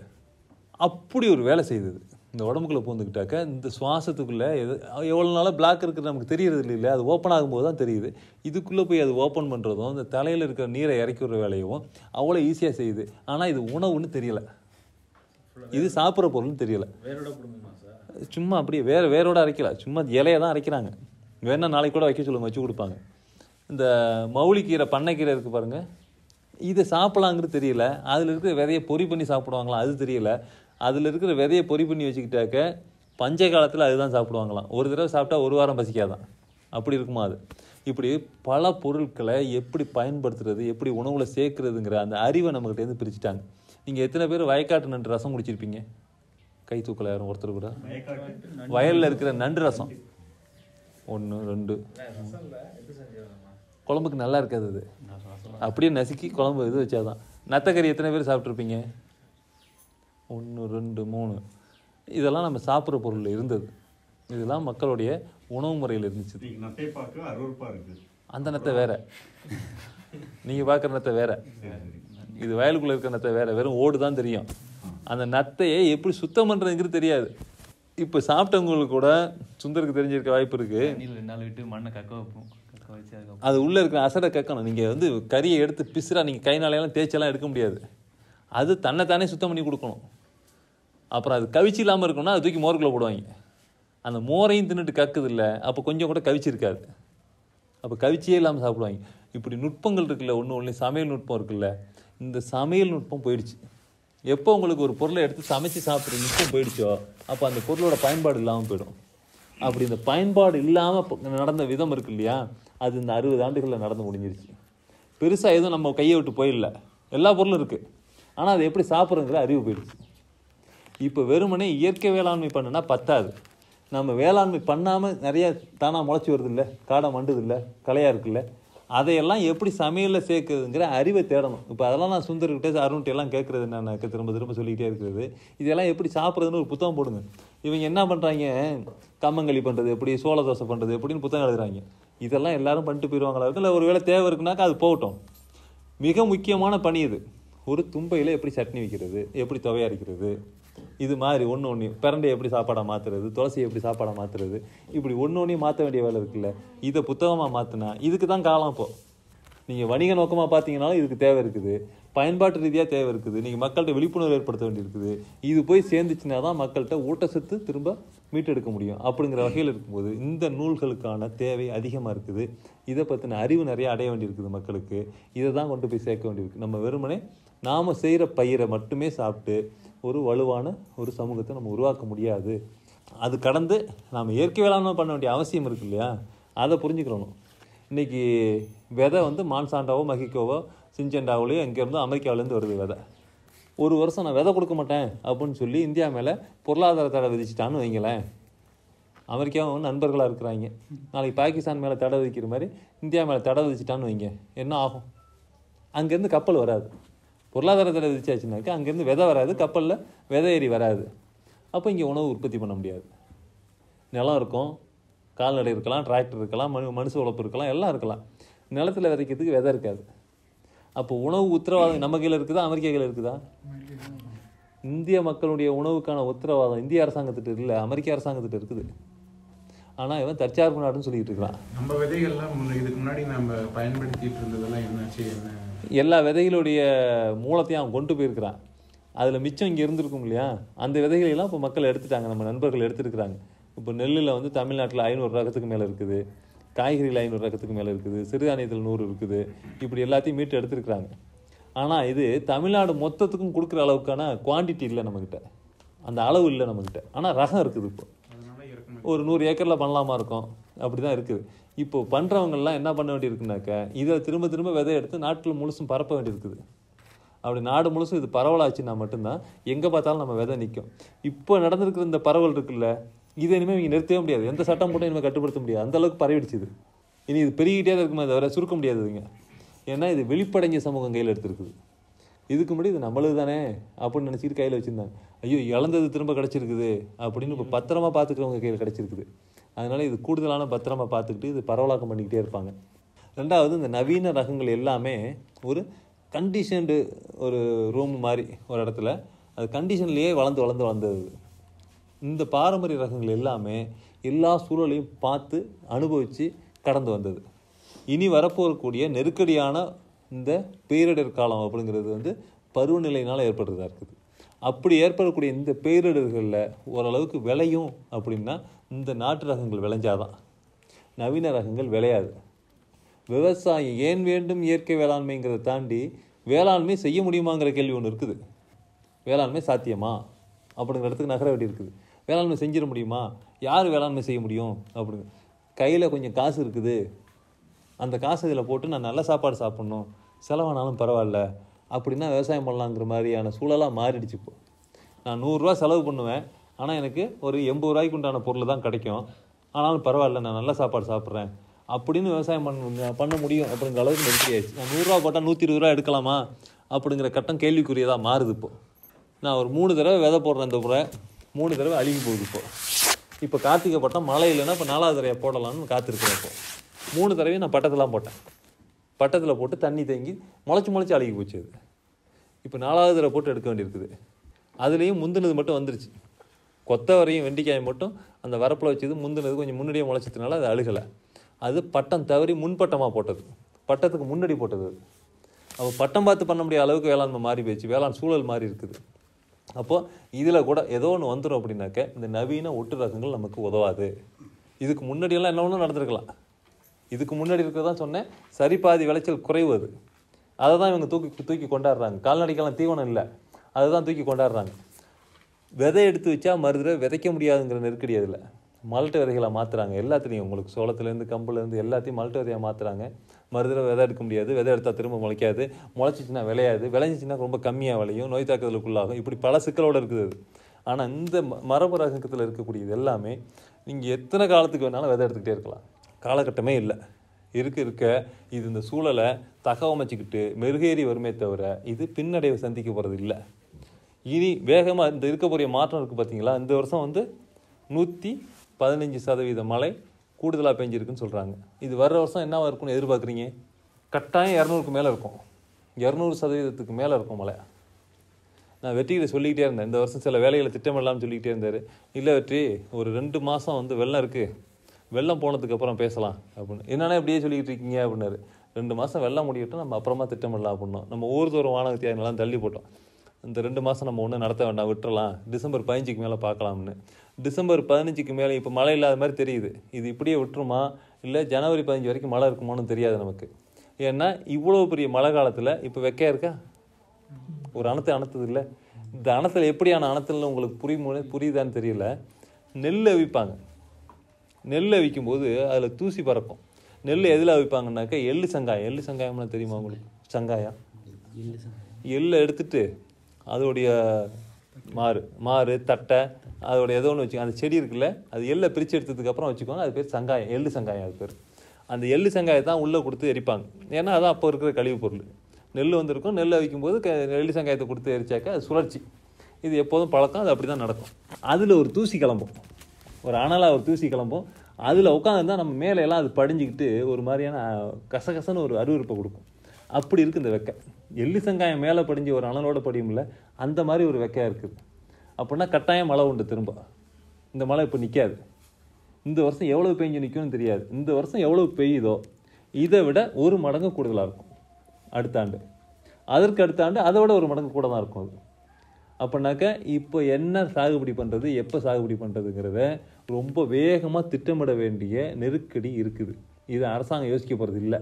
Speaker 1: அப்படி ஒரு வேலை செய்தது இந்த உடம்புக்குள்ளே பூந்துக்கிட்டாக்க இந்த சுவாசத்துக்குள்ளே எது எவ்வளோ நாளாக பிளாக் இருக்குது நமக்கு தெரியறது இல்லை அது ஓப்பன் ஆகும்போது தான் தெரியுது இதுக்குள்ளே போய் அது ஓப்பன் பண்ணுறதும் இந்த தலையில் இருக்கிற நீரை இறக்கி விடுற வேலையும் அவ்வளோ ஈஸியாக செய்யுது ஆனால் இது உணவுன்னு தெரியலை இது சாப்பிட்ற பொருள்னு தெரியலை சும்மா அப்படியே வேறு வேரோட அரைக்கல சும்மா இலையை தான் அரைக்கிறாங்க வேணால் நாளைக்கு கூட வைக்க சொல்லுங்க வச்சு கொடுப்பாங்க இந்த மௌலிக்கீரை பண்ணைக்கீரை இருக்குது பாருங்கள் இதை சாப்பிட்லாங்கிறது தெரியல அதில் இருக்கிற விதையை பொறி பண்ணி சாப்பிடுவாங்களா அது தெரியல அதில் இருக்கிற விதையை பொறி பண்ணி வச்சுக்கிட்டாக்க பஞ்ச காலத்தில் அதுதான் சாப்பிடுவாங்களாம் ஒரு தடவை சாப்பிட்டா ஒரு வாரம் பசிக்காதான் அப்படி இருக்குமா அது இப்படி பல பொருட்களை எப்படி பயன்படுத்துறது எப்படி உணவில் சேர்க்குறதுங்கிற அந்த அறிவை நம்மகிட்டேருந்து பிரிச்சுட்டாங்க நீங்கள் எத்தனை பேர் வயக்காட்டு நண்டு ரசம் குடிச்சிருப்பீங்க கை தூக்கலை யாரும் ஒருத்தர் கூட வயலில் இருக்கிற நண்டு ரசம் ஒன்று ரெண்டு குழம்புக்கு நல்லா இருக்காது அது அப்படியே நசுக்கி குழம்பு இது வச்சாதான் நத்தக்கறி எத்தனை பேர் சாப்பிட்ருப்பீங்க ஒன்று ரெண்டு மூணு இதெல்லாம் நம்ம சாப்பிட்ற பொருள் இருந்தது இதெல்லாம் மக்களுடைய உணவு முறையில் இருந்துச்சு அந்த நத்தை வேற நீங்கள் பார்க்குற நத்தை வேற இது வயலுக்குள்ளே இருக்கிற நத்தை வேற வெறும் ஓடு தான் தெரியும் அந்த நத்தையே எப்படி சுத்தம் பண்ணுறதுங்கிறது தெரியாது இப்போ சாப்பிட்டவங்களுக்கு கூட சுந்தருக்கு தெரிஞ்சிருக்க வாய்ப்பு இருக்குது ரெண்டு நாள் விட்டு மண்ணை கக்க வைப்போம் அது உள்ளே இருக்கிற அசடை கக்கணும் நீங்கள் வந்து கறியை எடுத்து பிசுறா நீங்கள் கை நாளையெல்லாம் தேய்ச்செல்லாம் எடுக்க முடியாது அது தன்னை தானே சுத்தம் பண்ணி கொடுக்கணும் அப்புறம் அது கவிச்சு இல்லாமல் இருக்கணும்னா அது தூக்கி மோருக்குள்ளே போடுவாங்க அந்த மோரையும் தின்னுட்டு கக்குது இல்லை அப்போ கொஞ்சம் கூட கவிச்சு இருக்காது அப்போ கவிச்சியே இல்லாமல் சாப்பிடுவாங்க இப்படி நுட்பங்கள் இருக்குல்ல ஒன்று ஒன்று சமையல் நுட்பம் இருக்குல்ல இந்த சமையல் நுட்பம் போயிடுச்சு எப்போ உங்களுக்கு ஒரு பொருளை எடுத்து சமைச்சு சாப்பிட்ற நுட்பம் போயிடுச்சோ அப்போ அந்த பொருளோட பயன்பாடு இல்லாமல் போயிடும் அப்படி இந்த பயன்பாடு இல்லாமல் நடந்த விதம் இருக்கு இல்லையா அது இந்த அறுபது ஆண்டுகளில் நடந்து முடிஞ்சிருச்சு பெருசாக எதுவும் நம்ம கையை விட்டு போயிடல எல்லா பொருளும் இருக்குது ஆனால் அது எப்படி சாப்பிட்றங்கிற அறிவு போயிடுச்சு இப்போ வெறுமனே இயற்கை வேளாண்மை பண்ணுனா பத்தாது நம்ம வேளாண்மை பண்ணாமல் நிறையா தானாக முளைச்சி வருதில்ல காடை மண்டுதில்லை கலையாக இருக்குல்ல அதையெல்லாம் எப்படி சமையலில் சேர்க்குறதுங்கிற அறிவை தேடணும் இப்போ அதெல்லாம் நான் சுந்தர்கிட்ட அருண்கிட்டெல்லாம் கேட்குறது நான் திரும்ப திரும்ப சொல்லிக்கிட்டே இருக்கிறது இதெல்லாம் எப்படி சாப்பிட்றதுன்னு ஒரு புத்தகம் போடுங்க இவங்க என்ன பண்ணுறாங்க கம்மங்களி பண்ணுறது எப்படி சோள தோசை பண்ணுறது எப்படின்னு புத்தகம் எழுதுறாங்க இதெல்லாம் எல்லாரும் பண்ணிட்டு போயிடுவாங்களா இல்லை ஒரு வேளை தேவை இருக்குனாக்கா அது போகட்டும் மிக முக்கியமான பணி இது ஒரு தும்பையில் எப்படி சட்னி வைக்கிறது எப்படி துவையரைக்கிறது இது மாதிரி ஒன்று ஒன்று பிறண்டை எப்படி சாப்பாடாக மாற்றுறது துளசி எப்படி சாப்பாடாக மாற்றுறது இப்படி ஒன்று ஒன்றையும் மாற்ற வேண்டிய வேலை இருக்குல்ல இதை புத்தகமாக மாற்றினா இதுக்கு தான் காலம் இப்போது நீங்கள் வணிக நோக்கமாக பார்த்தீங்கனாலும் இதுக்கு தேவை இருக்குது பயன்பாட்டு ரீதியாக தேவை இருக்குது நீங்கள் மக்கள்கிட்ட விழிப்புணர்வு ஏற்படுத்த வேண்டியிருக்குது இது போய் சேர்ந்துச்சுன்னா தான் மக்கள்கிட்ட ஊட்டச்சத்து திரும்ப மீட்டெடுக்க முடியும் அப்படிங்கிற வகையில் இருக்கும்போது இந்த நூல்களுக்கான தேவை அதிகமாக இருக்குது இதை பற்றின அறிவு நிறையா அடைய வேண்டியிருக்குது மக்களுக்கு இதை தான் கொண்டு போய் சேர்க்க வேண்டியிருக்கு நம்ம வெறுமனே நாம் செய்கிற பயிரை மட்டுமே சாப்பிட்டு ஒரு வலுவான ஒரு சமூகத்தை நம்ம உருவாக்க முடியாது அது கடந்து நாம் இயற்கை வேளாண்மை பண்ண வேண்டிய அவசியம் இருக்குது இல்லையா அதை புரிஞ்சுக்கணும் இன்றைக்கி விதை வந்து மான்சாண்டாவோ மகிக்கோவோ சிஞ்சண்டாவோலையோ இங்கேருந்து அமெரிக்காவிலேருந்து வருது விதை ஒரு வருஷம் நான் விதை கொடுக்க மாட்டேன் அப்படின்னு சொல்லி இந்தியா மேலே பொருளாதார தடை விதிச்சிட்டான்னு வைங்களேன் அமெரிக்காவும் நண்பர்களாக இருக்கிறாங்க நாளைக்கு பாகிஸ்தான் மேலே தடை விதிக்கிற மாதிரி இந்தியா மேலே தடை விதிச்சிட்டான்னு வைங்க என்ன ஆகும் அங்கேருந்து கப்பல் வராது பொருளாதாரத்தில் விதிச்சாச்சுனாக்கா அங்கேருந்து விதை வராது கப்பலில் விதை ஏறி வராது அப்போ இங்கே உணவு உற்பத்தி பண்ண முடியாது நிலம் இருக்கும் கால்நடை இருக்கலாம் டிராக்டர் இருக்கலாம் மனு மனுஷ உழப்பு இருக்கலாம் எல்லாம் இருக்கலாம் நிலத்தில் விதைக்கிறதுக்கு விதை இருக்காது அப்போ உணவு உத்தரவாதம் நம்ம கையில் இருக்குதா அமெரிக்கா கையில் இருக்குதா இந்திய மக்களுடைய உணவுக்கான உத்தரவாதம் இந்திய அரசாங்கத்திட்ட இல்லை அமெரிக்க அரசாங்கத்திட்ட இருக்குது ஆனால் இவன் தற்சார்பு நாடுன்னு சொல்லிட்டு இருக்கிறான் நம்ம விதைகள்லாம் இதுக்கு முன்னாடி நம்ம பயன்படுத்திட்டு இருந்ததெல்லாம் என்னாச்சு என்ன எல்லா விதைகளுடைய மூலத்தையும் அவன் கொண்டு போயிருக்கிறான் அதில் மிச்சம் இங்கே இருந்திருக்கும் இல்லையா அந்த விதைகளெல்லாம் இப்போ மக்கள் எடுத்துட்டாங்க நம்ம நண்பர்கள் எடுத்துருக்குறாங்க இப்போ நெல்லில் வந்து தமிழ்நாட்டில் ஐநூறு ரகத்துக்கு மேலே இருக்குது காய்கறியில் ஐநூறு ரகத்துக்கு மேலே இருக்குது சிறுதானியத்தில் நூறு இருக்குது இப்படி எல்லாத்தையும் மீட்டு எடுத்துருக்குறாங்க ஆனால் இது தமிழ்நாடு மொத்தத்துக்கும் கொடுக்குற அளவுக்கான குவான்டிட்டி இல்லை நம்மக்கிட்ட அந்த அளவு இல்லை நம்மக்கிட்ட ஆனால் ரகம் இருக்குது இப்போ ஒரு நூறு ஏக்கரில் பண்ணலாமா இருக்கும் அப்படி தான் இருக்குது இப்போது பண்ணுறவங்கெல்லாம் என்ன பண்ண வேண்டியிருக்குனாக்கா இதை திரும்ப திரும்ப விதை எடுத்து நாட்டில் முழுசும் பரப்ப வேண்டியிருக்குது அப்படி நாடு முழுசும் இது பரவலாச்சுன்னா மட்டும்தான் எங்கே பார்த்தாலும் நம்ம விதை நிற்கும் இப்போ நடந்திருக்கிற இந்த பரவல் இருக்குல்ல இதை இனிமேல் இங்கே நிறுத்தவே முடியாது எந்த சட்டம் போட்டும் இனிமேல் கட்டுப்படுத்த முடியாது அந்தளவுக்கு இது இனி இது பெருகிட்டே தான் இதை தவிர சுருக்க முடியாதுங்க ஏன்னா இது வெளிப்படைஞ்ச சமூகம் கையில் எடுத்துருக்குது இதுக்கு முன்னாடி இது நம்மளது தானே அப்படின்னு நினச்சிட்டு கையில் வச்சுருந்தாங்க ஐயோ இழந்தது திரும்ப கிடச்சிருக்குது அப்படின்னு இப்போ பத்திரமா பார்த்துக்கிறவங்க கையில் கிடச்சிருக்குது அதனால் இது கூடுதலான பத்திரமாக பார்த்துக்கிட்டு இது பரவலாக்கம் பண்ணிக்கிட்டே இருப்பாங்க ரெண்டாவது இந்த நவீன ரகங்கள் எல்லாமே ஒரு கண்டிஷன்டு ஒரு ரூம் மாதிரி ஒரு இடத்துல அது கண்டிஷன்லேயே வளர்ந்து வளர்ந்து வளர்ந்தது இந்த பாரம்பரிய ரகங்கள் எல்லாமே எல்லா சூழலையும் பார்த்து அனுபவித்து கடந்து வந்தது இனி வரப்போகக்கூடிய நெருக்கடியான இந்த பேரிடர் காலம் அப்படிங்கிறது வந்து பருவநிலையினால் ஏற்படுறதா இருக்குது அப்படி ஏற்படக்கூடிய இந்த பேரிடர்களில் ஓரளவுக்கு விளையும் அப்படின்னா இந்த நாட்டு ரகங்கள் விளைஞ்சாதான் நவீன ரகங்கள் விளையாது விவசாயம் ஏன் வேண்டும் இயற்கை வேளாண்மைங்கிறத தாண்டி வேளாண்மை செய்ய முடியுமாங்கிற கேள்வி ஒன்று இருக்குது வேளாண்மை சாத்தியமா அப்படிங்கிற இடத்துக்கு நகர வேண்டி இருக்குது வேளாண்மை செஞ்சிட முடியுமா யார் வேளாண்மை செய்ய முடியும் அப்படிங்க கையில் கொஞ்சம் காசு இருக்குது அந்த காசு இதில் போட்டு நான் நல்ல சாப்பாடு சாப்பிட்ணும் செலவானாலும் பரவாயில்ல அப்படின்னா விவசாயம் பண்ணலாங்கிற மாதிரியான சூழலாக மாறிடுச்சு இப்போ நான் நூறுரூவா செலவு பண்ணுவேன் ஆனால் எனக்கு ஒரு எண்பது ரூபாய்க்கு உண்டான பொருள் தான் கிடைக்கும் ஆனாலும் பரவாயில்ல நான் நல்ல சாப்பாடு சாப்பிட்றேன் அப்படின்னு விவசாயம் பண்ண பண்ண முடியும் அப்படிங்கிற அளவுக்கு நெருக்கியாச்சு நான் நூறுரூவா போட்டால் நூற்றி இருபது ரூபா எடுக்கலாமா அப்படிங்கிற கட்டம் கேள்விக்குரியதாக மாறுது இப்போது நான் ஒரு மூணு தடவை விதை போடுறேன் இந்த முறை மூணு தடவை அழுகி போகுது இப்போது இப்போ கார்த்திகை பட்டம் மழை இல்லைன்னா இப்போ நாலாவது தடவை போடலாம்னு காத்திருக்கிறேன் இப்போ மூணு தடவையும் நான் பட்டத்தெலாம் போட்டேன் பட்டத்தில் போட்டு தண்ணி தேங்கி முளைச்சி முளைச்சி அழுகி போச்சு அது இப்போ நாலாவது தடவை போட்டு எடுக்க வேண்டியிருக்குது அதுலேயும் முந்தினது மட்டும் வந்துருச்சு கொத்தவரையும் வெண்டிக்காயும் மட்டும் அந்த வரப்பில் வச்சது முந்தினது கொஞ்சம் முன்னாடியே முளைச்சதுனால அது அழுகலை அது பட்டம் தவறி முன்பட்டமாக போட்டது பட்டத்துக்கு முன்னாடி போட்டது அப்போ பட்டம் பார்த்து பண்ண முடியாத அளவுக்கு வேளாண்மை மாறி போயிடுச்சு வேளாண் சூழல் மாறி இருக்குது அப்போது இதில் கூட ஏதோ ஒன்று வந்துடும் அப்படின்னாக்க இந்த நவீன ஒட்டு ரகங்கள் நமக்கு உதவாது இதுக்கு முன்னாடியெல்லாம் என்ன ஒன்றும் நடந்திருக்கலாம் இதுக்கு முன்னாடி இருக்கிறதான் சொன்னேன் சரி பாதி விளைச்சல் குறைவு அது அதை தான் இவங்க தூக்கி தூக்கி கொண்டாடுறாங்க கால்நடைக்கெல்லாம் தீவனம் இல்லை அதை தான் தூக்கி கொண்டாடுறாங்க விதை எடுத்து வச்சா மறுதடவை விதைக்க முடியாதுங்கிற நெருக்கடி அதில் மல்ட்டு விதைகளை மாற்றுறாங்க எல்லாத்துலேயும் உங்களுக்கு சோளத்துலேருந்து கம்புலேருந்து எல்லாத்தையும் மல்ட்டு விதையாக மாற்றுறாங்க மறுதடவை விதை எடுக்க முடியாது விதை எடுத்தால் திரும்ப முளைக்காது முளைச்சிச்சின்னா விளையாது விளைஞ்சிச்சின்னா ரொம்ப கம்மியாக விளையும் நோய் தாக்குதலுக்குள்ளாகும் இப்படி பல சிக்கலோடு இருக்குது அது ஆனால் இந்த மரபு ரகத்தில் இருக்கக்கூடியது எல்லாமே நீங்கள் எத்தனை காலத்துக்கு வேணாலும் விதை எடுத்துக்கிட்டே இருக்கலாம் காலகட்டமே இல்லை இருக்க இருக்க இது இந்த சூழலை தகவமைச்சிக்கிட்டு மெருகேறி வருமே தவிர இது பின்னடைவை சந்திக்க போகிறது இல்லை இனி வேகமாக இந்த இருக்கக்கூடிய மாற்றம் இருக்குது பார்த்தீங்களா இந்த வருஷம் வந்து நூற்றி பதினஞ்சு சதவீத மழை கூடுதலாக பெஞ்சிருக்குன்னு சொல்கிறாங்க இது வர்ற வருஷம் என்ன இருக்கும்னு எதிர்பார்க்குறீங்க கட்டாயம் இரநூறுக்கு மேலே இருக்கும் இரநூறு சதவீதத்துக்கு மேலே இருக்கும் மழை நான் வெற்றியில் சொல்லிக்கிட்டே இருந்தேன் இந்த வருஷம் சில வேலைகளை திட்டமிடலாம்னு சொல்லிக்கிட்டே இருந்தார் இல்லை வெற்றி ஒரு ரெண்டு மாதம் வந்து வெள்ளம் இருக்குது வெள்ளம் போனதுக்கப்புறம் பேசலாம் அப்படின்னு என்னென்னா இப்படியே சொல்லிக்கிட்டு இருக்கீங்க அப்படின்னாரு ரெண்டு மாதம் வெள்ளம் முடியட்டும் நம்ம அப்புறமா திட்டமிடலாம் அப்படின்னோம் நம்ம ஊர் தூரம் வானகத்தியாக தள்ளி போட்டோம் இந்த ரெண்டு மாதம் நம்ம ஒன்றும் நடத்த வேண்டாம் விட்டுறலாம் டிசம்பர் பதினஞ்சுக்கு மேலே பார்க்கலாம்னு டிசம்பர் பதினஞ்சுக்கு மேலே இப்போ மழை இல்லாத மாதிரி தெரியுது இது இப்படியே விட்டுருமா இல்லை ஜனவரி பதினஞ்சு வரைக்கும் மழை இருக்குமான்னு தெரியாது நமக்கு ஏன்னா இவ்வளோ பெரிய மழை காலத்தில் இப்போ வெக்கையாக இருக்கா ஒரு அணத்தை அணத்தது இல்லை இந்த அணத்தில் எப்படியான அணத்தில் உங்களுக்கு புரிய புரியுதான்னு தெரியல நெல் அவிப்பாங்க நெல் அவிக்கும்போது அதில் தூசி பறக்கும் நெல் எதில் அவிப்பாங்கன்னாக்கா எள்ளு சங்காயம் எள்ளு சங்காயம்னா தெரியுமா உங்களுக்கு சங்காயம் எள்ளு எடுத்துட்டு அதோடைய மாறு மாறு தட்டை அதோட ஏதோ ஒன்று வச்சுக்கோங்க அந்த செடி இருக்குல்ல அது எள்ளை பிரித்து எடுத்ததுக்கப்புறம் வச்சுக்கோங்க அது பேர் சங்காயம் எள்ளு சங்காயம் அது பேர் அந்த எள்ளு சங்காயத்தை தான் உள்ளே கொடுத்து எரிப்பாங்க ஏன்னா அதான் அப்போ இருக்கிற கழிவுப் பொருள் நெல் வந்திருக்கும் நெல் வைக்கும்போது க எள்ளு சங்காயத்தை கொடுத்து எரிச்சாக்க அது சுழற்சி இது எப்போதும் பழக்கம் அது அப்படி தான் நடக்கும் அதில் ஒரு தூசி கிளம்பும் ஒரு அனலாக ஒரு தூசி கிளம்பும் அதில் உட்காந்துருந்தா நம்ம எல்லாம் அது படிஞ்சுக்கிட்டு ஒரு மாதிரியான கசகசன்னு ஒரு அறிவுறுப்பை கொடுக்கும் அப்படி இருக்குது இந்த வெக்கை எள்ளி சங்காயம் மேலே படிஞ்சு ஒரு அனலோட படியும்ல அந்த மாதிரி ஒரு வெக்கையாக இருக்குது அப்படின்னா கட்டாயம் மழை உண்டு திரும்ப இந்த மழை இப்போ நிற்காது இந்த வருஷம் எவ்வளோ பெஞ்சு நிற்கும்னு தெரியாது இந்த வருஷம் எவ்வளோ பெய்யுதோ இதை விட ஒரு மடங்கு கூடுதலாக இருக்கும் அடுத்த ஆண்டு அதற்கு அடுத்த ஆண்டு அதை விட ஒரு மடங்கு கூட தான் இருக்கும் அது அப்படின்னாக்கா இப்போ என்ன சாகுபடி பண்ணுறது எப்போ சாகுபடி பண்ணுறதுங்கிறத ரொம்ப வேகமாக திட்டமிட வேண்டிய நெருக்கடி இருக்குது இதை அரசாங்கம் யோசிக்க போகிறது இல்லை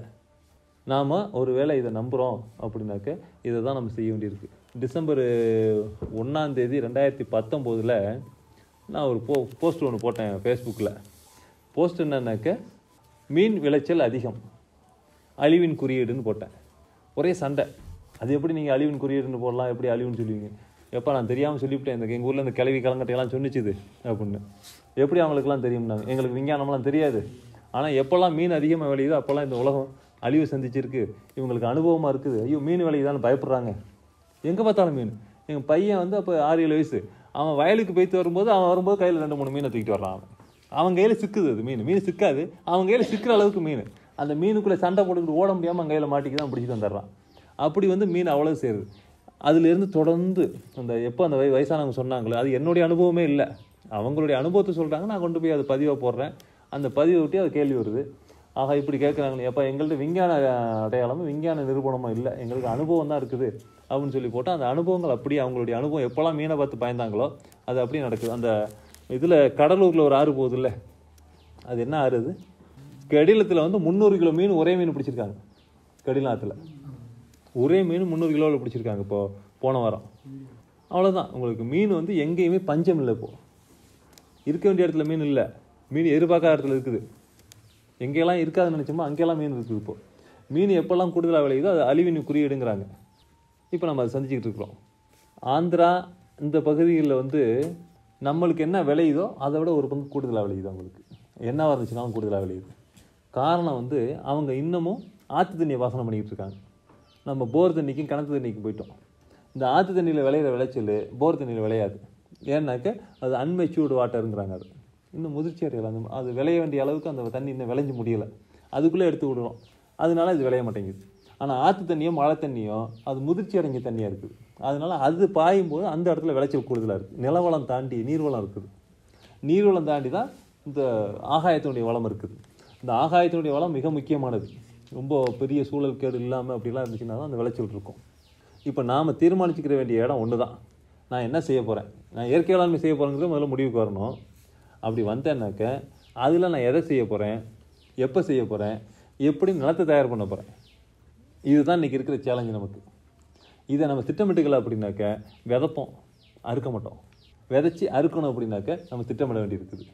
Speaker 1: நாம் ஒருவேளை இதை நம்புகிறோம் அப்படின்னாக்க இதை தான் நம்ம செய்ய வேண்டியிருக்கு டிசம்பர் ஒன்றாந்தேதி ரெண்டாயிரத்தி பத்தொம்போதில் நான் ஒரு போ போஸ்ட் ஒன்று போட்டேன் ஃபேஸ்புக்கில் போஸ்ட் என்னன்னாக்க மீன் விளைச்சல் அதிகம் அழிவின் குறியீடுன்னு போட்டேன் ஒரே சண்டை அது எப்படி நீங்கள் அழிவின் குறியீடுன்னு போடலாம் எப்படி அழிவுன்னு சொல்லுவீங்க எப்போ நான் தெரியாமல் சொல்லிவிட்டேன் இந்த எங்கள் ஊரில் இந்த கிளவி கலங்கட்டையெல்லாம் சொன்னிச்சுது அப்படின்னு எப்படி அவங்களுக்குலாம் தெரியும்னாங்க எங்களுக்கு விஞ்ஞானம்லாம் தெரியாது ஆனால் எப்போல்லாம் மீன் அதிகமாக விளையுதோ அப்போல்லாம் இந்த உலகம் அழிவு சந்திச்சிருக்கு இவங்களுக்கு அனுபவமாக இருக்குது ஐயோ மீன் விலைக்கு தான் பயப்படுறாங்க எங்கே பார்த்தாலும் மீன் எங்கள் பையன் வந்து அப்போ ஆறு ஏழு வயசு அவன் வயலுக்கு போய்த்து வரும்போது அவன் வரும்போது கையில் ரெண்டு மூணு மீனை தூக்கிட்டு வர்றான் அவன் அவன் கையில் சிக்குது அது மீன் மீன் சிக்காது அவன் கையில் சிக்கிற அளவுக்கு மீன் அந்த மீனுக்குள்ளே சண்டை போட்டுக்கிட்டு ஓட முடியாமல் அவன் கையில் மாட்டிக்கு தான் பிடிச்சி தந்துடுறான் அப்படி வந்து மீன் அவ்வளோ சேருது அதுலேருந்து தொடர்ந்து அந்த எப்போ அந்த வய வயசானவங்க சொன்னாங்களோ அது என்னுடைய அனுபவமே இல்லை அவங்களுடைய அனுபவத்தை சொல்கிறாங்க நான் கொண்டு போய் அது பதிவாக போடுறேன் அந்த பதிவை ஒட்டி அது கேள்வி வருது ஆக இப்படி கேட்குறாங்களே அப்போ எங்கள்கிட்ட விஞ்ஞான அடையாளமும் விஞ்ஞான நிரூபணமும் இல்லை எங்களுக்கு அனுபவம் தான் இருக்குது அப்படின்னு சொல்லி போட்டால் அந்த அனுபவங்கள் அப்படியே அவங்களுடைய அனுபவம் எப்போல்லாம் மீனை பார்த்து பயந்தாங்களோ அது அப்படியே நடக்குது அந்த இதில் கடலூரில் ஒரு ஆறு போகுது இல்லை அது என்ன ஆறு அது கடிலத்தில் வந்து முந்நூறு கிலோ மீன் ஒரே மீன் பிடிச்சிருக்காங்க கடிலாத்தில் ஒரே மீன் முந்நூறு கிலோவில் பிடிச்சிருக்காங்க இப்போது போன வாரம் அவ்வளோதான் உங்களுக்கு மீன் வந்து எங்கேயுமே பஞ்சம் இல்லை இப்போது இருக்க வேண்டிய இடத்துல மீன் இல்லை மீன் எதிர்பார்க்காத இடத்துல இருக்குது எங்கெல்லாம் இருக்காதுன்னு நினச்சோமோ அங்கெல்லாம் மீன் இருக்குது இப்போது மீன் எப்போல்லாம் கூடுதலாக விளையுதோ அது அழிவின் குறியீடுங்கிறாங்க இப்போ நம்ம அதை சந்திச்சுக்கிட்டு இருக்கிறோம் ஆந்திரா இந்த பகுதிகளில் வந்து நம்மளுக்கு என்ன விளையுதோ அதை விட ஒரு பங்கு கூடுதலாக விளையுது அவங்களுக்கு என்னவாக இருந்துச்சுன்னா கூடுதலாக விளையுது காரணம் வந்து அவங்க இன்னமும் ஆற்று தண்ணியை வாசனம் பண்ணிக்கிட்டு இருக்காங்க நம்ம போர் தண்ணிக்கும் கிணத்து தண்ணிக்கும் போயிட்டோம் இந்த ஆற்று தண்ணியில் விளையிற விளைச்சல் போர் தண்ணியில் விளையாது ஏன்னாக்க அது அன்மெச்சூர்டு வாட்டருங்கிறாங்க அது இன்னும் முதிர்ச்சி அடையலை அந்த அது விளைய வேண்டிய அளவுக்கு அந்த தண்ணி இன்னும் விளைஞ்சு முடியலை அதுக்குள்ளே எடுத்து விடுறோம் அதனால இது விளைய மாட்டேங்குது ஆனால் ஆற்று தண்ணியோ மழை தண்ணியோ அது முதிர்ச்சி அடைஞ்ச தண்ணியாக இருக்குது அதனால் அது பாயும் போது அந்த இடத்துல விளைச்சல் கூடுதலாக இருக்குது நிலவளம் தாண்டி நீர்வளம் இருக்குது நீர்வளம் தாண்டி தான் இந்த ஆகாயத்தினுடைய வளம் இருக்குது இந்த ஆகாயத்தினுடைய வளம் மிக முக்கியமானது ரொம்ப பெரிய சூழல் கேடு இல்லாமல் அப்படிலாம் இருந்துச்சுன்னா தான் அந்த விளைச்சல் இருக்கும் இப்போ நாம் தீர்மானிச்சுக்கிற வேண்டிய இடம் ஒன்று தான் நான் என்ன செய்ய போகிறேன் நான் இயற்கை வேளாண்மை செய்ய போகிறேங்கிறது முதல்ல முடிவுக்கு வரணும் அப்படி வந்தேன்னாக்க அதில் நான் எதை செய்ய போகிறேன் எப்போ செய்ய போகிறேன் எப்படி நிலத்தை தயார் பண்ண போகிறேன் இதுதான் இன்றைக்கி இருக்கிற சேலஞ்சு நமக்கு இதை நம்ம திட்டமிட்டுக்கலாம் அப்படின்னாக்க விதப்போம் அறுக்க மாட்டோம் விதைச்சி அறுக்கணும் அப்படின்னாக்க நம்ம திட்டமிட வேண்டியிருக்குது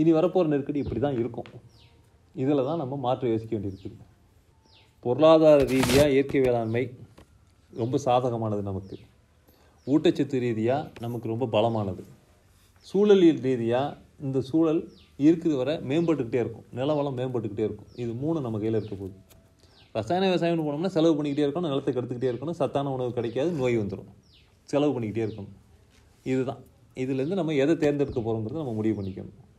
Speaker 1: இனி வரப்போகிற நெருக்கடி இப்படி தான் இருக்கும் இதில் தான் நம்ம மாற்றம் யோசிக்க வேண்டியிருக்குது பொருளாதார ரீதியாக இயற்கை வேளாண்மை ரொம்ப சாதகமானது நமக்கு ஊட்டச்சத்து ரீதியாக நமக்கு ரொம்ப பலமானது சூழலியல் ரீதியாக இந்த சூழல் இருக்கிறது வர மேம்பட்டுக்கிட்டே இருக்கும் நிலவளம் மேம்பட்டுக்கிட்டே இருக்கும் இது மூணு நம்ம கையில் இருக்க போகுது ரசாயன விவசாயம்னு போனோம்னா செலவு பண்ணிக்கிட்டே இருக்கணும் நிலத்தை கெடுத்துக்கிட்டே இருக்கணும் சத்தான உணவு கிடைக்காது நோய் வந்துடும் செலவு பண்ணிக்கிட்டே இருக்கணும் இதுதான் இதுலேருந்து நம்ம எதை தேர்ந்தெடுக்க போகிறோங்கிறத நம்ம முடிவு பண்ணிக்கணும்